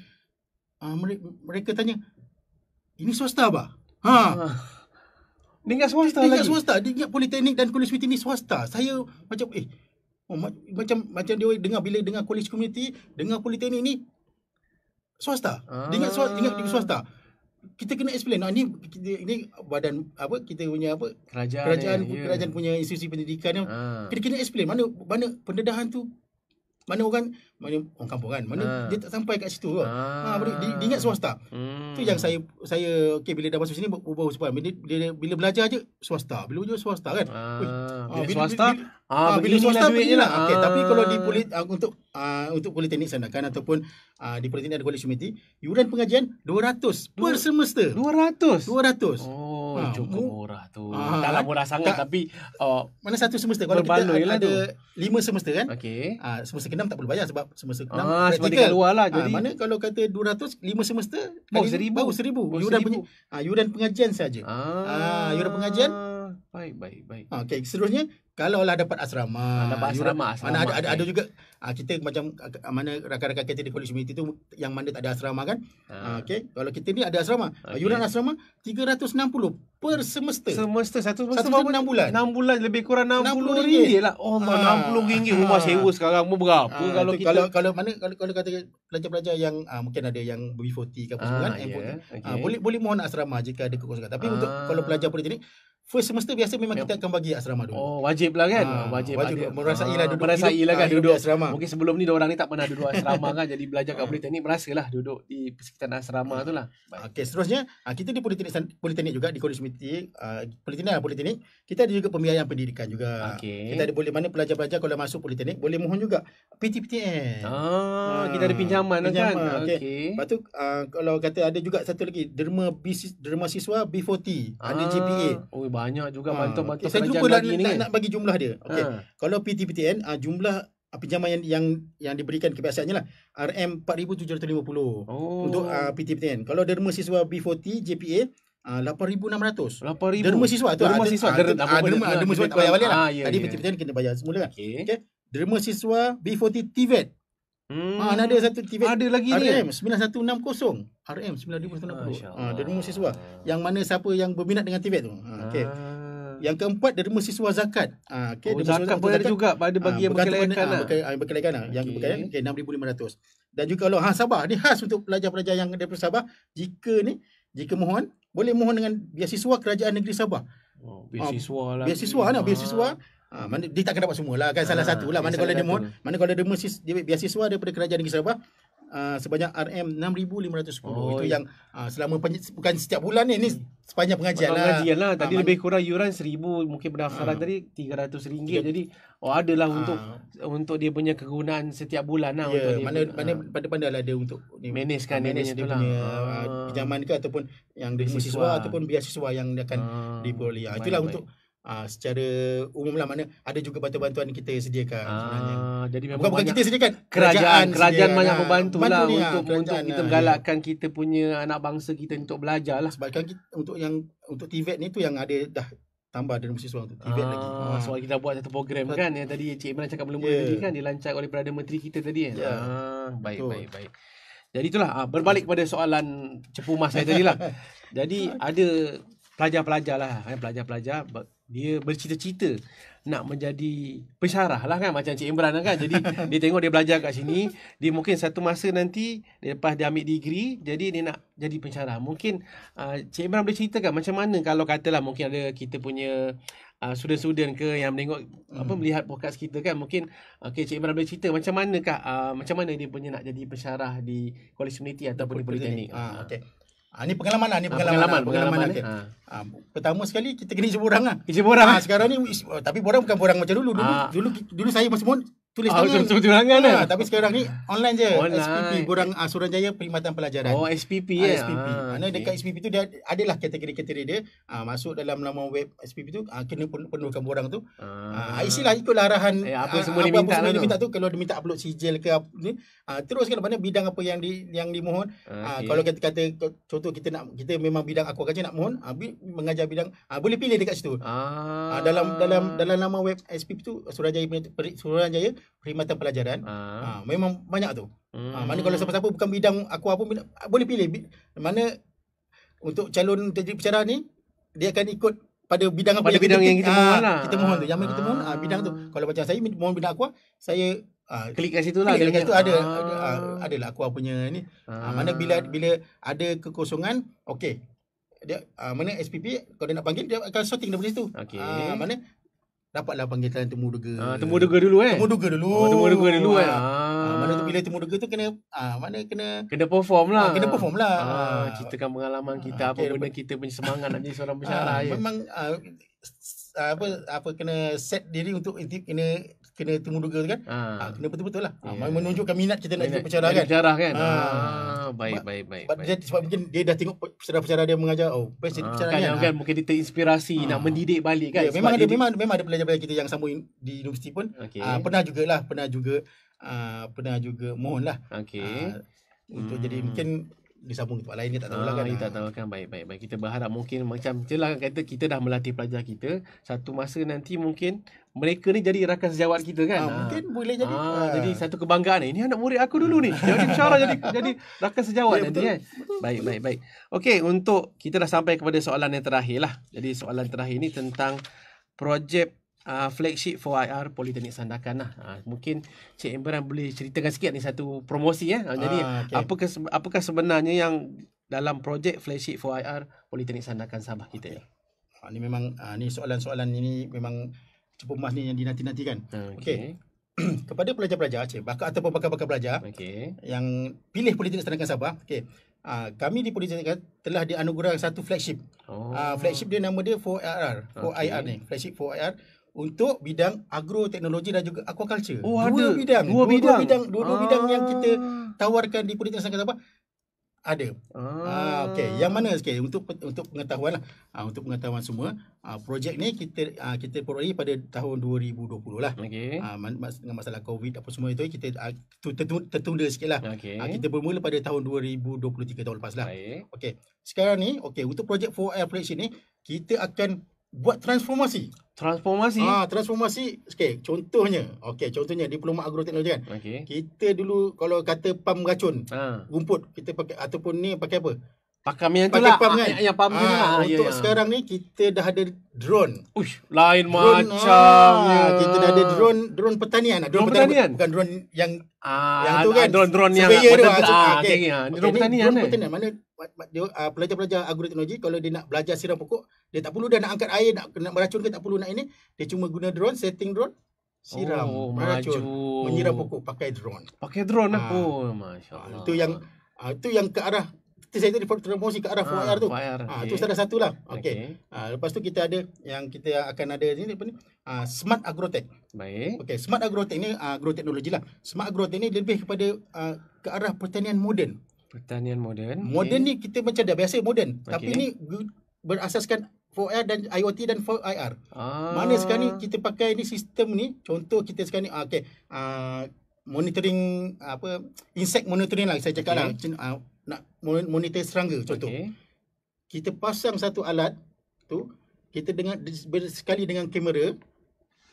uh, mereka, mereka tanya ini swasta apa? Ha. Dengan swasta lagi. Dengan swasta. Dia ingat politeknik dan kolej community ni swasta. Saya macam eh. Oh, ma- macam macam dia dengar bila dengar kolej community, dengar politeknik ni swasta. Ah. Dengan swasta, dengan di swasta. Kita kena explain. Nah, ni kita, ini badan apa kita punya apa? Kerajaan. Kerajaan, ya, kerajaan punya institusi pendidikan ah. Kita kena explain mana mana pendedahan tu mana orang mana orang kampung kan mana ha. dia tak sampai kat situ ha, ah. ah, ha dia, dia ingat swasta hmm. tu yang saya saya okey bila dah masuk sini berubah sebab bila, bila, bila belajar aje swasta bila dia swasta kan ha. bila, swasta bila, bila, ha, bila swasta bila lah. lah. okey tapi kalau di polit uh, untuk uh, untuk politeknik sana kan ataupun uh, di politeknik ada college committee yuran pengajian 200 per semester 200 200 oh oh, ah, cukup mu- murah tu. Ah, Taklah kan? murah sangat tak, tapi uh, mana satu semesta kalau kita lah ada, ada lima semesta kan? Okey. Ah semesta keenam tak perlu bayar sebab semesta keenam ah, sebab dekat luar lah. Ah, jadi ah, mana kalau kata 200 lima semesta oh, kali seribu. Baru seribu. Oh, yuran seribu. Punya, ah, yuran pengajian saja. Ah, ah, yuran pengajian. Baik, baik, baik. Ah, okey, seterusnya kalau lah dapat asrama ah, dapat asrama, asrama mana ada, ada, ada eh. juga ah, kita macam ah, mana rakan-rakan kita di college community tu yang mana tak ada asrama kan ha. ah, okey kalau kita ni ada asrama okay. yuran asrama 360 per semester semester satu semester satu berapa 6 bulan 6 bulan lebih kurang 60 ringgit lah oh man ha. 60 ringgit rumah ha. sewa sekarang mu berapa ha. kalau, kalau kita kalau kalau mana kalau, kalau kata pelajar-pelajar yang ah, mungkin ada yang B40 ke apa ha. semua kan yeah. okay. ah, boleh boleh mohon asrama jika ada kekosongan tapi ha. untuk kalau pelajar politeknik first semester biasa memang kita akan bagi asrama dulu. Oh, wajib lah kan? Ha, wajib. wajib ada. Merasai lah ah, duduk. Merasai lah kan ah, duduk. asrama. Mungkin sebelum ni dua orang ni tak pernah duduk asrama kan. Jadi belajar kat ha. politeknik, merasalah duduk di persekitaran asrama ha. tu lah. Okey, seterusnya. kita di politeknik, politeknik juga, di college meeting. Uh, politeknik lah, politeknik. Kita ada juga pembiayaan pendidikan juga. Okay. Kita ada boleh mana pelajar-pelajar kalau masuk politeknik, boleh mohon juga. PTPTN. Ah, ha. kita ada pinjaman, lah kan? pinjaman kan? Okey. Okay. Lepas tu, uh, kalau kata ada juga satu lagi, derma, bis, derma siswa B40. Ha. Ada GPA. Oh, banyak juga ha, ah. bantuan-bantuan okay. kerajaan lah lagi ni. Saya lupa nak bagi jumlah dia. Okay. Ha. Ah. Kalau PTPTN, uh, ah, jumlah pinjaman yang yang, yang diberikan kebiasaannya lah. RM4,750 oh. untuk uh, PTPTN. Kalau derma siswa B40, JPA, RM8,600. Uh, 8000 Derma siswa tu. Derma siswa. Ada, derma, derma, derma, derma, derma siswa tu bayar balik lah. Ya, Tadi ya. PTPTN kena bayar semula kan. Okay. okay. Derma siswa B40 TVET. Hmm. Ah, ada satu TV. Ada lagi ni RM 9160. RM 9160. Ah, ha, ah, derma siswa. Yang mana siapa yang berminat dengan TV tu? Ha, okey. Ah. Yang keempat dari siswa zakat. Ha, okey, oh, zakat, zakat, pun ada juga pada bagi ha, yang berkelayakanlah. Ha, lah. lah. berkelayakanlah. Okay. Yang berkelayakan okey 6500. Dan juga kalau ha Sabah ni khas untuk pelajar-pelajar yang dari Sabah, jika ni jika mohon boleh mohon dengan biasiswa kerajaan negeri Sabah. Oh, biasiswa ha, lah. Biasiswa lah, biasiswa. Ha. biasiswa Ha, mana, dia takkan dapat semualah kan salah ha, satu lah. Mana kalau dia mohon, mana kalau dia mesti dia biasiswa daripada kerajaan negeri Sabah, Uh, sebanyak RM6,510 oh, Itu yang uh, selama penj- Bukan setiap bulan ni Ini sepanjang pengajian lah Pengajian lah Tadi uh, lebih kurang yuran RM1,000 Mungkin berdasarkan uh, tadi RM300 tiga, Jadi Oh adalah uh, untuk Untuk dia punya kegunaan Setiap bulan lah yeah, untuk dia, Mana, uh, pada pandai lah dia untuk ni, Manage kan Manage dia, dia punya uh, ke Ataupun Yang dia siswa Ataupun biasiswa Yang dia akan uh, diperoleh Itulah baik, untuk baik. Uh, secara umum lah mana ada juga bantuan-bantuan kita sediakan ah, Jadi memang bukan, bukan kita sediakan kerajaan kerajaan, kerajaan banyak membantu lah untuk untuk kita lah. menggalakkan kita punya anak bangsa kita untuk belajar lah. Sebab kan kita, untuk yang untuk TVET ni tu yang ada dah tambah dalam mesti seorang tu TVET ah, lagi. Ah. Sebab kita buat satu program kan yang tadi Encik Iman cakap belum yeah. Ya. tadi kan dilancar oleh Perdana Menteri kita tadi kan. Ya. Yeah. Ah, baik, baik, baik, baik. Jadi itulah ah, berbalik kepada soalan cepu mas saya tadi lah. Jadi ada pelajar-pelajar lah kan pelajar-pelajar dia bercita-cita nak menjadi pensyarah lah kan macam Cik Imran lah, kan jadi dia tengok dia belajar kat sini dia mungkin satu masa nanti lepas dia ambil degree jadi dia nak jadi pensyarah mungkin uh, Cik Imran boleh ceritakan macam mana kalau katalah mungkin ada kita punya uh, student-student ke yang tengok hmm. apa melihat podcast kita kan mungkin okey Cik Imran boleh cerita macam mana kak uh, ah, macam mana dia punya nak jadi pensyarah di college community ataupun di politeknik ah, okey Ha, ni pengalaman lah. Ni ah, pengalaman, ha, pengalaman, lah, pengalaman, pengalaman, pengalaman ha. Ah. pertama sekali kita kena isi borang lah. Isi borang. Ha, sekarang ni, is, oh, tapi borang bukan borang macam dulu. Dulu, ha. dulu, dulu, dulu saya masih tulis ah, tangan. Tulis tangan ah, kan? Tapi sekarang ni online je. Online. SPP, Borang ah, Suranjaya Perkhidmatan Pelajaran. Oh, SPP ah, ya. Ah, SPP. Ah, okay. dekat SPP tu, dia adalah kategori-kategori dia. Ah, masuk dalam nama web SPP tu, ah, kena penuhkan borang tu. Ah, ah isilah ikutlah arahan. Eh, apa ah, semua ah, apa, diminta, apa diminta, tu. Kalau diminta minta upload sijil ke apa ni. Ah, teruskan mana bidang apa yang di, yang dimohon. Ah, okay. kalau kita kata, contoh kita nak kita memang bidang aku kerja nak mohon. Ah, bi, mengajar bidang. Ah, boleh pilih dekat situ. Ah. ah, dalam dalam dalam nama web SPP tu, Suranjaya, Suranjaya perkhidmatan pelajaran ha. Ha, memang banyak tu hmm. ha, mana kalau hmm. siapa-siapa bukan bidang aku apa boleh pilih mana untuk calon jadi pencerah ni dia akan ikut pada bidang apa pada yang bidang kita, yang kita, kita mohon lah kita mohon tu yang mana kita mohon ha, bidang tu kalau macam saya mohon bidang aku saya Ah, klik kat situ lah Klik kat situ ada ah. Ada lah aku punya ni ah. Mana bila bila ada kekosongan Okay dia, ah, Mana SPP Kalau dia nak panggil Dia akan sorting daripada situ okay. ah, Mana dapatlah panggilan temu duga. Ah, temu duga dulu eh. Temu duga dulu. Oh, temu duga dulu ah. eh. Ah. ah, ah. mana tu bila temu duga tu kena ah mana kena kena perform lah. Ah, kena perform lah. Ah, ceritakan pengalaman kita ah, apa okay, benda kita punya semangat nak jadi seorang pensyarah ah, Memang ah, apa apa kena set diri untuk ini? kena temu duga tu kan ha. Ha, kena betul-betul lah yeah. menunjukkan minat kita nak jadi pencerah kan pencerah kan ha. baik baik baik, baik. Sebab, mungkin dia dah tengok pencerah-pencerah dia mengajar oh best jadi ha. pencerah kan, kan, kan mungkin dia terinspirasi ha. nak mendidik balik kan yeah, ya, memang ada memang memang ada pelajar-pelajar kita yang sama di universiti pun okay. ha, pernah jugalah pernah juga uh, pernah juga mohonlah okey ha, untuk hmm. jadi mungkin disambung ke tempat lain dia tak tahu lah ah, kan. Kita tak ah. tahu kan baik baik baik. Kita berharap mungkin macam celah kan, kata kita dah melatih pelajar kita satu masa nanti mungkin mereka ni jadi rakan sejawat kita kan. Ha, mungkin ha. boleh jadi. Ha. Ha. jadi satu kebanggaan ni. Ini anak murid aku dulu ni. Jadi insyaallah jadi jadi rakan sejawat ya, nanti kan. Baik baik baik. Okey untuk kita dah sampai kepada soalan yang terakhir lah. Jadi soalan terakhir ni tentang projek uh, flagship for IR Politeknik Sandakan lah. Uh, mungkin Cik Imran lah boleh ceritakan sikit ni satu promosi ya. Uh, jadi okay. apakah apakah sebenarnya yang dalam projek flagship for IR Politeknik Sandakan Sabah kita ya. Okay. uh, ni memang uh, ni soalan-soalan ini memang cepat emas ni yang dinanti-nantikan. Okey. Okay. Kepada pelajar-pelajar Cik, bakat ataupun bakal-bakal pelajar okay. yang pilih Politeknik Sandakan Sabah, okay Uh, kami di Politeknik telah dianugerahkan satu flagship. Oh. Uh, flagship dia nama dia 4IR, 4IR okay. ni, flagship 4IR untuk bidang agro teknologi dan juga aquaculture. Oh, dua, ada. Bidang, dua, dua bidang. Dua bidang, dua, ah. dua bidang yang kita tawarkan di Politeknik Angkatan Darat ada. Ah, ah okey. Yang mana sikit okay. untuk untuk pengetahuan lah. Ah, untuk pengetahuan semua, ah, projek ni kita ah, kita perolehi pada tahun 2020 lah. Okey. Ah, mas, dengan masalah COVID apa semua itu kita ah, tertunda, tertunda lah. Okay. Ah, kita bermula pada tahun 2023 tahun lepas lah. Okay. Sekarang ni, okay. untuk projek 4 Air Flagship ni, kita akan buat transformasi. Transformasi. Ah, transformasi. Okey, contohnya. Okey, contohnya diploma agroteknologi kan. Okay. Kita dulu kalau kata pam racun. Ha. Rumput kita pakai ataupun ni pakai apa? Pakai pump yang tu lah. Pakai pump kan? Yang, yang pump ha, lah. Ya, untuk yeah. sekarang ni, kita dah ada drone. Uish, lain drone, ah. macam. Ha, kita dah ada drone drone pertanian. Lah. Drone, drone pertanian. pertanian? Bukan drone yang ah, yang tu ah, kan? Drone, drone yang. Surveyor tu. Ah, okay. okay. Drone pertanian. Drone pertanian. Mana pelajar-pelajar uh, agroteknologi kalau dia nak belajar siram pokok dia tak perlu dah nak angkat air nak, nak meracun ke tak perlu nak ini dia cuma guna drone setting drone siram oh, meracun menyiram pokok pakai drone pakai drone ha. lah oh itu yang uh, itu yang ke arah tu saya tadi promosi ke arah ah, FIR tu. Ah tu salah satulah. Okey. Ah lepas tu kita ada yang kita akan ada ni apa ni? Ah Smart Agrotech. Baik. Okey, Smart Agrotech ni ah agro teknologi lah. Smart Agrotech ni lebih kepada ah, ke arah pertanian moden. Pertanian moden. Moden ni kita macam dah biasa moden. Tapi ni berasaskan 4 dan IoT dan 4 Ah. Mana sekarang ni kita pakai ni sistem ni contoh kita sekarang ni ah, okey. monitoring apa insect monitoring lah saya cakap okay. lah nak monitor serangga contoh. Okay. Kita pasang satu alat tu, kita dengan sekali dengan kamera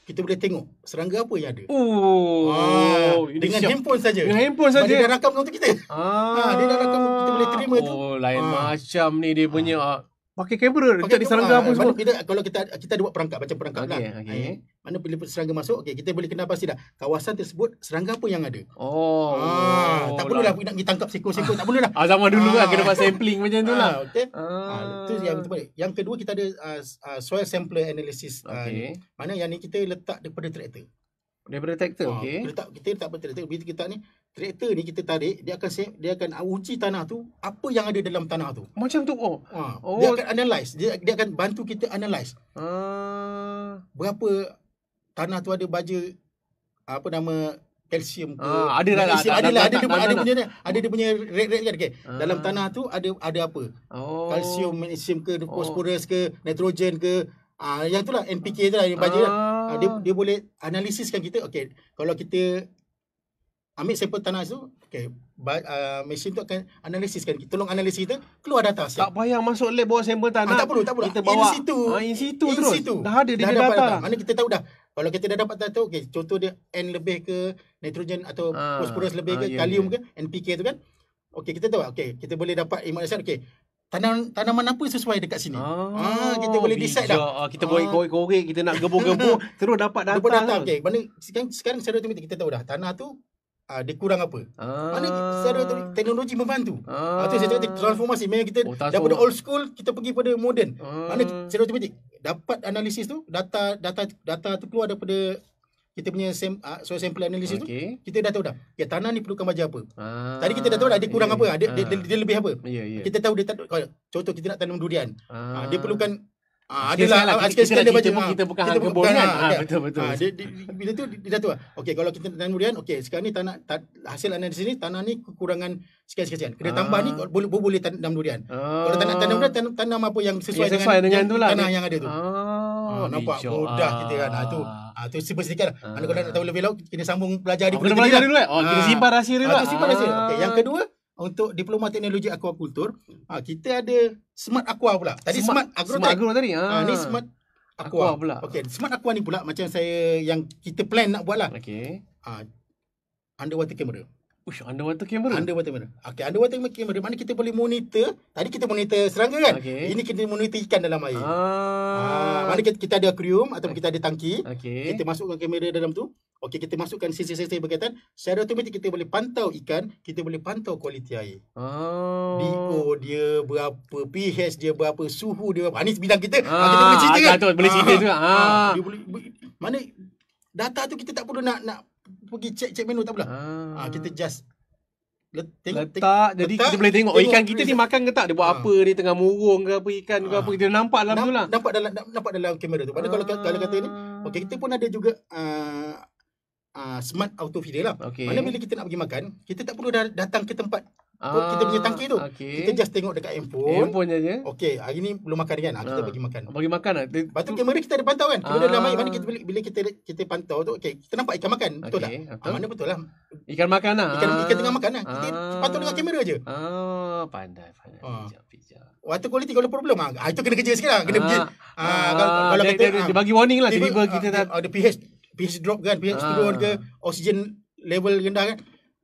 kita boleh tengok serangga apa yang ada. Oh. Ah, dengan siap. handphone saja. Dengan handphone saja. Dia rakam untuk kita. Ah. ah, dia dah rakam kita boleh terima oh, tu. Oh, lain ah. macam ni dia punya ah. Pakai kamera, pakai serangga apa ah, semua. Kalau kita kita ada buat perangkap macam perangkap okay, lah. Okay. Ah, ya mana bila serangga masuk okey kita boleh kenal dah kawasan tersebut serangga apa yang ada oh, ah, oh tak perlu lah. nak pergi tangkap seko-seko tak perlulah ah zaman dulu ah. lah kena ah. buat sampling macam tu lah ah, okey ah. ah, yang terbalik. yang kedua kita ada uh, uh, soil sampler analysis okay. uh, mana yang ni kita letak daripada traktor daripada traktor okey ah, letak kita letak pada traktor bila kita ni traktor ni kita tarik dia akan dia akan uji tanah tu apa yang ada dalam tanah tu macam tu oh, ah, oh. dia akan analyze dia, dia akan bantu kita analyze ah. berapa tanah tu ada baja apa nama kalsium ke ah, ada lah, lah, lah ada ada lah, ada dia ada punya ada dia punya red red kan okay. ah. dalam tanah tu ada ada apa oh. kalsium magnesium ke fosforus oh. ke nitrogen ke ah yang itulah NPK tu lah yang baja ah. lah. dia dia boleh analisiskan kita okey kalau kita ambil sampel tanah tu okey uh, mesin tu akan analisiskan kita tolong analisis kita keluar data siap. tak payah masuk lab bawa sampel tanah ah, tak perlu tak perlu kita bawa in situ ah, in situ in terus situ. dah ada dia data. data mana kita tahu dah kalau kita dah dapat tahu okey contoh dia N lebih ke nitrogen atau ah, phosphorus lebih uh, ke yeah, ya, kalium yeah. ke NPK tu kan. Okey kita tahu okey kita boleh dapat imunisasi okey tanam tanaman apa sesuai dekat sini. Ha ah, kita boleh bijak. decide dah. Ah, kita boleh ah. korek-korek kita nak gebu-gebu terus dapat data. okey. Mana sekarang sekarang serotimetik kita tahu dah tanah tu uh, dia kurang apa. Ah. Mana secara teknologi membantu. Ah. Itu saya cakap transformasi. Memang kita oh, daripada old school, kita pergi pada modern. Ah. Mana secara otomatik. Dapat analisis tu, data data data tu keluar daripada kita punya sem, uh, ah, so sample analysis okay. tu kita dah tahu dah ya tanah ni perlukan baja apa ah, tadi kita dah tahu dah dia kurang yeah, ya. apa ah, dia, ah. dia, dia, dia lebih apa yeah, yeah. kita tahu dia tak, contoh kita nak tanam durian ah. uh, dia perlukan Ah, lah. Ah, kita, kita, kita, kita, kita, kita, kita bukan hak kebun kan. betul, betul. Ha, dia, dia, bila tu, dia, dia tu lah. Okey, kalau kita tanam durian, okey, sekarang ni tanah, ta, hasil analisis ni, tanah ni kekurangan sekian-sekian. Kena ha. tambah ni, boleh, boleh, boleh tanam durian. Ha. Kalau tanam, tanam tanam, tanam apa yang sesuai, ya, sesuai dengan, dengan yang, tu lah. tanah yang ada tu. Ha. Oh, nampak mudah ah. kita kan. Ha, tu ha, tu simple sikit lah. Ha. Kalau nak tahu lebih lauk, kena sambung belajar di oh, dulu lah. Oh, kena simpan rahsia dulu lah. Ha, simpan rahsia. Okay, yang kedua, untuk diploma teknologi akuakultur, ha, kita ada smart aqua pula tadi smart, smart agro smart agro tadi ha. ha ni ah. smart aqua, aqua pula okey smart aqua ni pula macam saya yang kita plan nak buat lah Okay, ha, underwater camera Ush, underwater camera. Underwater camera. Okey, underwater camera mana kita boleh monitor? Tadi kita monitor serangga kan? Okay. Ini kita monitor ikan dalam air. Ah. ah mana kita, kita ada akuarium atau kita ada tangki? Okay. Kita masukkan kamera dalam tu. Okay. kita masukkan sensor-sensor berkaitan. Secara automatik kita boleh pantau ikan, kita boleh pantau kualiti air. Ah. DO dia berapa, pH dia berapa, suhu dia berapa. Ini ah, bidang kita. Ah, ah. kita boleh cerita kan? Ah, boleh cerita ah. juga. Ah. ah. Dia boleh, mana data tu kita tak perlu nak nak pergi check-check menu tak pula. Ha. Ah. Ah, ha kita just let, letak, letak jadi letak, kita boleh tengok, oh, tengok ikan kita ni makan ke tak dia buat ha. apa dia tengah murung ke apa ikan ha. ke apa kita nampak dalam Namp- tu lah. Nampak dalam nampak dalam kamera tu. Pada ha. kalau kalau kata ni okey kita pun ada juga uh, Uh, smart auto feeder lah. Okay. Mana bila kita nak pergi makan, kita tak perlu datang ke tempat ah, kita punya ah, tangki tu. Okay. Kita just tengok dekat handphone. Handphone saja. Okay, hari ni belum makan kan? Ah, kita ah. bagi makan. Bagi makan ah. Lepas tu kamera kita ada pantau kan? Ah. Kamera dalam air mana kita bila kita kita pantau tu, Okay, kita nampak ikan makan. Okay. Betul tak? Ah, mana betul lah. Ikan makan lah. Ikan, ikan tengah makan lah. Kita ah. pantau dengan kamera aje. Ah, pandai, pandai. Ah. Pijak, pijak. Water quality kalau problem ah, ah itu kena kerja sikit lah, Kena ah. ah. Ah, kalau, ah. kalau kata, dia, dia, dia bagi warning lah. Tiba, tiba kita dah. Ada pH, pH drop kan? pH ah. turun ke? Oksigen level rendah kan?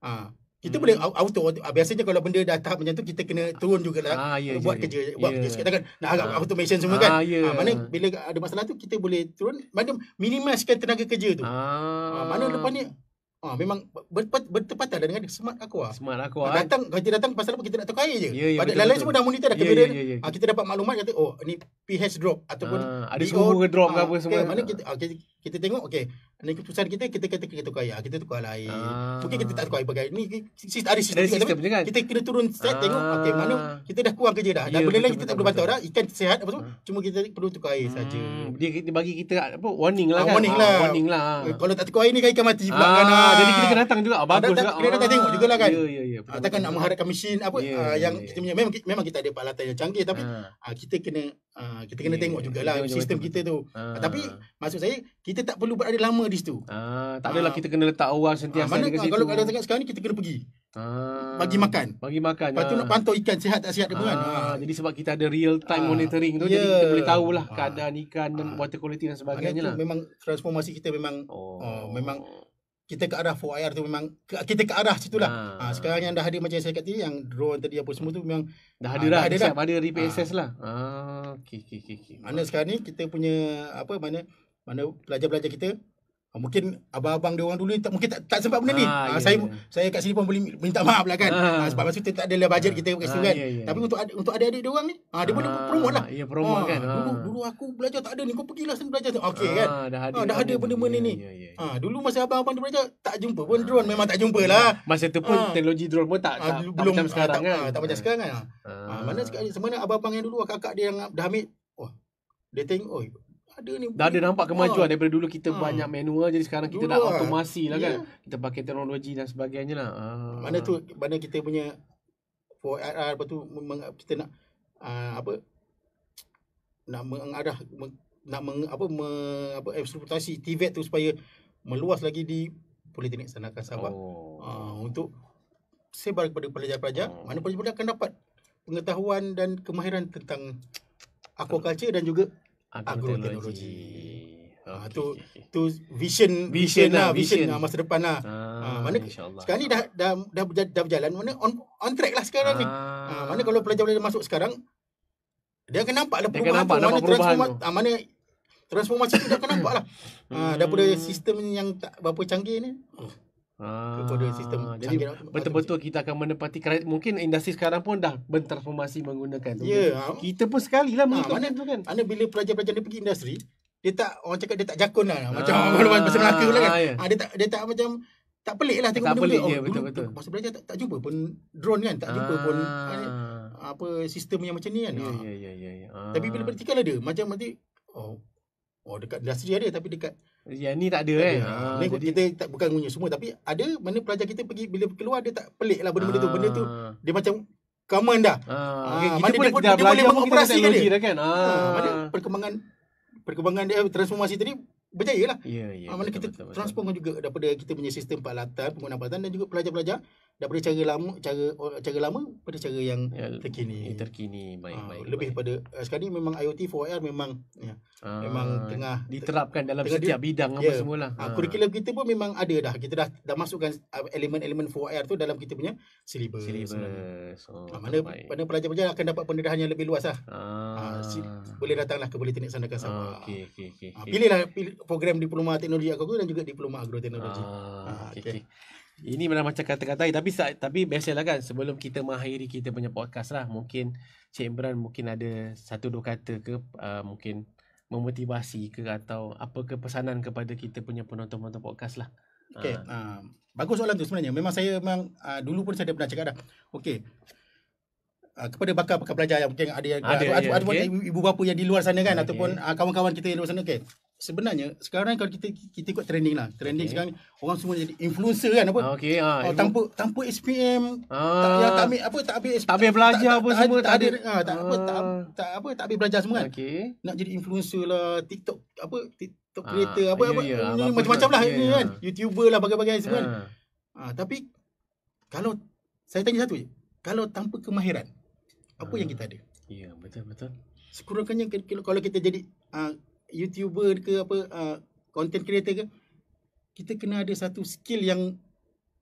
Ah kita hmm. boleh ah, auto biasanya kalau benda dah tahap macam tu kita kena turun jugalah ah, yeah, buat yeah, kerja yeah. buat kerja ya. sikit kan nak harap ah. automation semua kan. ah, kan ya. yeah. ah, mana bila ada masalah tu kita boleh turun mana minimiskan tenaga kerja tu ah. Ah, mana lepas ni Ah ha, memang ber, ber, bertepatan dengan smart aku ah. Smart aku ah. Ha, datang kan? kerja datang pasal apa kita nak tukar air je. Yeah, yeah, Pada lain semua dah monitor dah yeah, kamera. Yeah, ya, yeah, yeah. Ya. Ha, kita dapat maklumat kata oh ni pH drop ataupun ha, ada suhu ke drop ha, ke apa okay, semua. Okey mana kita, ha, kita tengok okey. Ni keputusan kita kita kata kita tukar air. Ah, kita tukar lain. Ha. Ah. Mungkin kita tak tukar air pakai. Ni sis ada sistem, Kita kan? Kita kena turun set ha. tengok okey mana kita dah kurang kerja dah. Ya, dah yeah, lain kita tak perlu bantau dah. Ikan sihat apa semua. Cuma kita perlu tukar air saja. Hmm, dia bagi kita apa warning lah kan. Warning lah. lah. Eh, kalau tak tukar air ni ikan mati pula kan. Ah, jadi kita kena datang juga. Ah, ah bagus juga. Kita datang tengok jugalah kan. Ya, ya, ya. Ah, takkan nak mengharapkan mesin apa yeah, ya, uh, yang yeah. Ya. kita punya. Memang, memang kita ada peralatan yang canggih tapi uh. kita kena uh, kita kena yeah, tengok jugalah yeah, sistem yeah, kita tu. Uh. Tapi maksud saya kita tak perlu berada lama di situ. Uh, tak adalah uh. kita kena letak orang sentiasa uh, dekat situ. Kalau kalau tengok sekarang ni kita kena pergi. Ah, bagi makan bagi makan lepas ya. nak pantau ikan sihat tak sihat ke kan. jadi sebab kita ada real time monitoring tu jadi kita boleh tahu lah keadaan ikan dan water quality dan sebagainya lah memang transformasi kita memang oh. Oh, memang kita ke arah 4IR tu memang kita ke arah situlah. Ha. Ah. Ah, ha, sekarang yang dah hadir macam saya kata yang drone tadi apa semua tu memang dah ah, lah, ada ha, dah, dah, dah, dah. Siap ada repair access lah. Ha. Okay, okay, okay, Mana sekarang ni kita punya apa mana mana pelajar-pelajar kita Ah, mungkin abang-abang dia orang dulu tak mungkin tak, tak sempat benda ni. Ha, ha, saya yeah. saya kat sini pun boleh minta maaf lah kan. Ha, ha, sebab masa tu tak ada lah bajet ha, kita kat situ ha, kan. Yeah, yeah. Tapi ya. untuk ada, untuk adik-adik dia orang ni, ha, dia ha, boleh promote lah. Ya, promote ha, kan. Dulu, dulu aku belajar tak ada ni. Kau lah sini belajar tu. Okey ha, kan. Dah ada, ha, dah ada benda-benda yeah, ni. Yeah, yeah, yeah, yeah. dulu masa abang-abang dia belajar, tak jumpa pun ha, drone. Memang tak jumpa lah. Masa tu pun ha, teknologi drone pun tak, ha, tak, belum, macam sekarang tak, kan. Tak, tak macam sekarang kan. mana sekarang, sebenarnya abang-abang yang dulu, kakak-kakak dia yang dah ambil. Oh, dia tengok, oh, ada ni. Dah ada nampak kemajuan ha. daripada dulu kita ha. banyak manual jadi sekarang kita dulu dah lah. automasi lah kan. Yeah. Kita pakai teknologi dan sebagainya lah. Ha. Mana tu mana kita punya for IR apa tu kita nak uh, apa nak mengarah nak meng, apa me, apa eksploitasi TVET tu supaya meluas lagi di Politeknik Sanakan Sabah. Oh. Uh, untuk sebar kepada pelajar-pelajar, oh. mana pelajar-pelajar akan dapat pengetahuan dan kemahiran tentang aquaculture dan juga agroteknologi. teknologi ah, okay, tu okay, tu vision vision, lah, lah vision, vision lah, masa depan lah. Ah, ah mana sekarang ni dah dah dah, dah, dah berjalan mana on, on track lah sekarang ah. ni. Ah mana kalau pelajar-pelajar masuk sekarang dia akan nampak dah perubahan nampak, tu, nampak mana perubahan Ah, mana transformasi tu dah akan nampak lah. Ah daripada sistem yang tak berapa canggih ni. Oh kepada sistem ah, jadi betul-betul kita akan menepati kerajaan. mungkin industri sekarang pun dah bertransformasi menggunakan tu. Yeah. Ya, kita pun sekali lah ah, mengikut ah, tu kan. Mana bila pelajar-pelajar ni pergi industri, dia tak orang cakap dia tak jakun lah. Ah, macam ah, orang bahasa Melaka pula kan. Ah, ya. yeah. ah, dia tak dia tak macam tak pelik lah tengok tak pelik ya, oh, betul-betul. Dulu, pasal belajar tak, tak jumpa pun drone kan. Tak jumpa ah. pun eh, apa sistem yang macam ni kan. Ya, ya, ya. Tapi bila bertikal ada. Macam nanti, oh, oh dekat industri ada tapi dekat yang ni tak ada kan. Ha, ah, ni kita tak bukan guna semua tapi ada mana pelajar kita pergi bila keluar dia tak pelik lah benda-benda tu. Ah. Benda tu dia macam common dah. Ha. ha. Mana kita pun dia, dah dia boleh beroperasi kan dia. Kan? Ha. ha. Mana perkembangan perkembangan dia transformasi tadi berjaya lah. Ya, ya, ha. mana betul, kita betul, transformkan juga daripada kita punya sistem peralatan, pengguna peralatan dan juga pelajar-pelajar daripada cara lama cara oh, cara lama pada cara yang ya, terkini terkini ah, baik ha, baik lebih pada uh, sekarang ni memang IoT 4R memang ya ha, memang tengah diterapkan dalam tengah setiap bidang apa yeah. semula ha, ah, kurikulum kita pun memang ada dah kita dah dah masukkan elemen-elemen 4R tu dalam kita punya silibus silibus so, ha, oh, mana pada pelajar-pelajar akan dapat pendedahan yang lebih luas lah. Ah, ha. ha si, boleh datanglah ke boleh tindak sandakan sama okey okey okey pilihlah program diploma teknologi agro dan juga diploma agroteknologi ha, okey okay. okay. Ini memang macam kata-kata tapi tapi biasalah kan sebelum kita mengakhiri kita punya podcast lah mungkin Cik Imran mungkin ada satu dua kata ke uh, mungkin memotivasi ke atau apa ke pesanan kepada kita punya penonton-penonton podcast lah. Okey, ha. uh, bagus soalan tu sebenarnya. Memang saya memang uh, dulu pun saya pernah cakap dah. Okey. Uh, kepada bakal-bakal pelajar yang mungkin ada, ada, ada, ya, ada, ada, ada, ada, ada okay. ibu bapa yang di luar sana kan okay. ataupun uh, kawan-kawan kita yang di luar sana okey sebenarnya sekarang kalau kita kita ikut trending lah trending okay. sekarang orang semua jadi influencer kan apa okey ha oh, tanpa tanpa SPM ha. Ah. Ya, tak ambil apa tak ambil tak ambil belajar apa semua tak ada ha, tak apa tak, tak apa tak ambil belajar semua kan okay. nak jadi influencer lah TikTok apa TikTok ha. creator apa yeah, apa yeah, ini macam-macam lah yeah, ini yeah. Ya. kan YouTuber lah bagai-bagai semua kan ha, tapi kalau saya tanya satu je kalau tanpa kemahiran apa ha. yang kita ada ya yeah, betul betul sekurang-kurangnya kalau kita jadi uh, YouTuber ke apa uh, content creator ke kita kena ada satu skill yang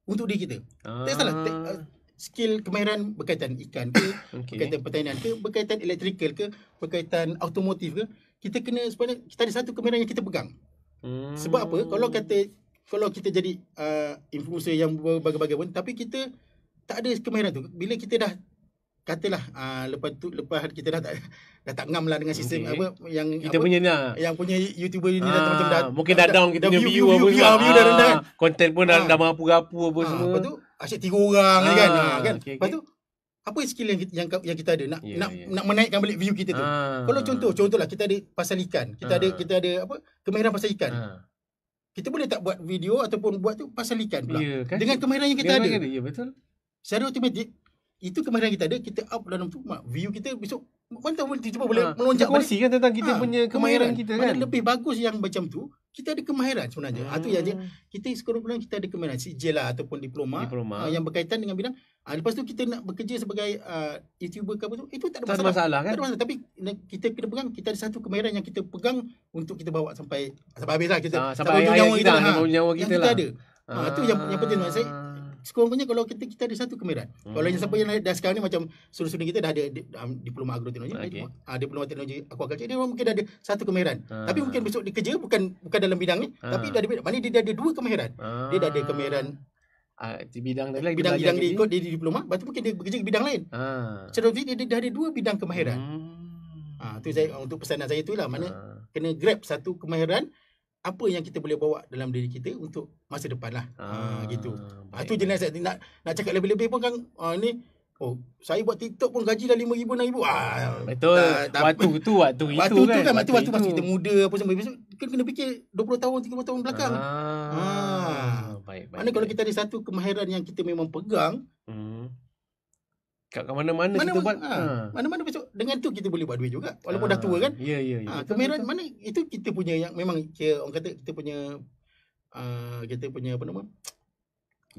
untuk diri kita. Ah. Tak salah. Ah. Tak, uh, skill kemahiran berkaitan ikan ke, okay. berkaitan pertanian ke, berkaitan electrical ke, berkaitan automotif ke, kita kena sebenarnya kita ada satu kemahiran yang kita pegang. Hmm. Sebab apa? Kalau kata kalau kita jadi uh, influencer yang berbagai-bagai pun tapi kita tak ada kemahiran tu. Bila kita dah katalah uh, lepas tu lepas kita dah tak dah tak ngamlah dengan sistem okay. apa yang kita apa, punya ni lah. yang punya youtuber ini dah ah, dah mungkin dah down kita punya view apa view, view, dah ah, rendah content pun dah dah mampu gapu apa semua lepas tu asyik tiga orang kan kan lepas tu apa skill yang yang yang kita ada nak yeah, nak yeah. nak menaikkan balik view kita tu. Ah. Kalau contoh contohlah kita ada pasal ikan, kita ah. ada kita ada apa kemahiran pasal ikan. Ah. Kita boleh tak buat video ataupun buat tu pasal ikan pula. Yeah, kan? Dengan kemahiran yang kita Memang ada. Ya yeah, betul. Secara automatik itu kemahiran kita ada kita up dalam tu view kita besok mana tahu ha, kita ha. boleh melonjak kongsi kan tentang kita ha. punya kemahiran, kita kan lebih bagus yang macam tu kita ada kemahiran sebenarnya ha. itu yang je hmm. kita sekurang-kurangnya kita ada kemahiran sijil lah ataupun diploma, diploma. Uh, yang berkaitan dengan bidang uh, lepas tu kita nak bekerja sebagai uh, youtuber ke apa tu itu tak ada masalah, masalah kan? tak ada masalah tapi kita kena pegang kita ada satu kemahiran yang kita pegang untuk kita bawa sampai sampai habis lah kita, ha. sampai, sampai nyawa kita, kita, ha. kita yang lah. kita ada ha. Ha. Ha. Ha. Ha. yang, yang penting saya sekurang-kurangnya kalau kita kita ada satu kemerahan. Hmm. Kalau yang siapa yang dah sekarang ni macam suruh-suruh kita dah ada di, um, diploma teknologi, okay. ada uh, ah, diploma teknologi aquaculture, dia mungkin dah ada satu kemerahan. Hmm. Tapi mungkin besok dia kerja bukan bukan dalam bidang ni, hmm. tapi dah ada mana dia dah ada dua kemerahan. Hmm. Dia dah ada kemerahan Uh, di bidang lain bidang bidang dia ikut dia di diploma baru mungkin dia bekerja di bidang lain ha. Ah. cerobi dia, dia, dah ada dua bidang kemahiran hmm. ah, tu saya untuk pesanan saya itulah mana ah. kena grab satu kemahiran apa yang kita boleh bawa dalam diri kita untuk masa depan lah. Ah, ha, gitu. Ah, baik. Itu jenis nak, nak cakap lebih-lebih pun kan uh, ni Oh, saya buat TikTok pun gaji dah RM5,000, RM6,000. Ah, Betul. Tak, waktu tu, waktu itu waktu kan, kan. Waktu kan, waktu, waktu, waktu kita muda apa semua. Biasa, kena, kena fikir 20 tahun, 30 tahun belakang. Ah, ah. Baik, baik. Mana baik. kalau kita ada satu kemahiran yang kita memang pegang, hmm kat mana-mana mana kita mana, buat ha, ha. mana-mana besok dengan tu kita boleh buat duit juga walaupun ha. dah tua kan ya ya ya ha, mana itu kita punya yang memang kira orang kata kita punya uh, kita punya apa nama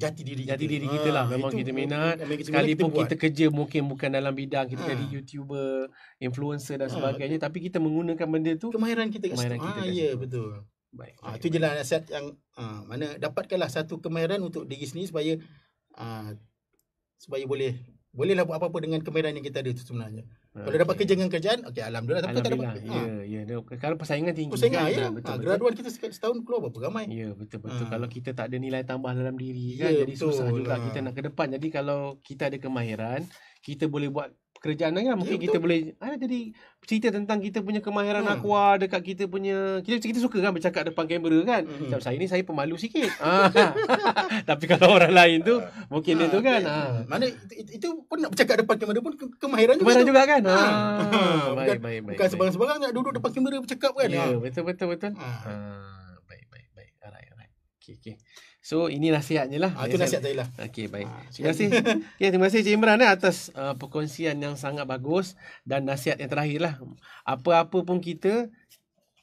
jati diri jati kita. diri ha, kita lah ha, memang itu, kita minat sekalipun kita, kita kerja mungkin bukan dalam bidang kita ha. jadi youtuber influencer dan sebagainya ha. tapi kita menggunakan benda tu kemahiran kita kemahiran kita, ha, kita ya situ. betul baik, baik ha, tu jelah yang ha, mana dapatkanlah satu kemahiran untuk diri sendiri supaya ha, supaya boleh Bolehlah buat apa-apa dengan kemahiran yang kita ada tu sebenarnya. Kalau dapat kerja dengan kerjaan, okey alhamdulillah tapi alhamdulillah. tak dapat. Ya, ha. ya. Sekarang ya, persaingan tinggi. Persaingan, kan? ya. Betul, ha, graduan kita setahun keluar berapa ramai. Ya, betul-betul. Ha. Kalau kita tak ada nilai tambah dalam diri kan, ya, kan, jadi betul. susah juga ha. kita nak ke depan. Jadi kalau kita ada kemahiran, kita boleh buat pekerjaan kan mungkin ya, kita boleh ada jadi cerita tentang kita punya kemahiran hmm. aqua dekat kita punya kita kita suka kan bercakap depan kamera kan hmm. macam hmm. saya ni saya pemalu sikit ah. tapi kalau orang lain tu mungkin ha, dia tu ah, kan ha. mana itu, itu pun nak bercakap depan kamera pun kemahiran, juga. kemahiran juga, juga kan ha. Ha. baik bukan, baik baik bukan sembarang-sembarang nak duduk depan kamera bercakap kan ya ha. betul betul betul ha. Ha. baik baik baik alright alright okey okey So ini nasihatnya lah. Ha, itu nasihat saya lah. Okay baik. Ha, terima kasih. Okay, terima kasih Cik Imran eh, atas uh, perkongsian yang sangat bagus dan nasihat yang terakhir lah. Apa-apa pun kita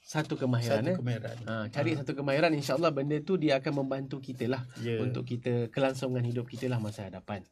satu kemahiran. Satu eh. kemahiran. Ha, cari ha. satu kemahiran. InsyaAllah benda tu dia akan membantu kita lah. Yeah. Untuk kita kelangsungan hidup kita lah masa hadapan.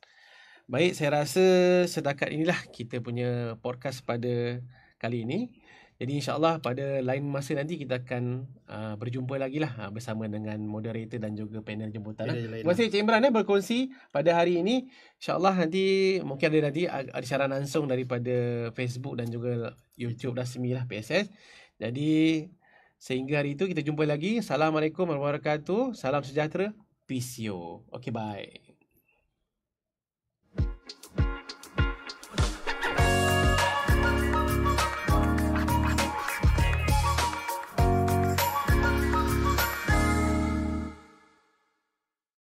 Baik saya rasa setakat inilah kita punya podcast pada kali ini. Jadi insyaAllah pada lain masa nanti kita akan uh, berjumpa lagi lah uh, ah, bersama dengan moderator dan juga panel jemputan. Lah. lah. Terima kasih Cik Imran eh, berkongsi pada hari ini. InsyaAllah nanti mungkin ada nanti ada syaran langsung daripada Facebook dan juga YouTube rasmi lah PSS. Jadi sehingga hari itu kita jumpa lagi. Assalamualaikum warahmatullahi wabarakatuh. Salam sejahtera. Peace you. Okay, bye.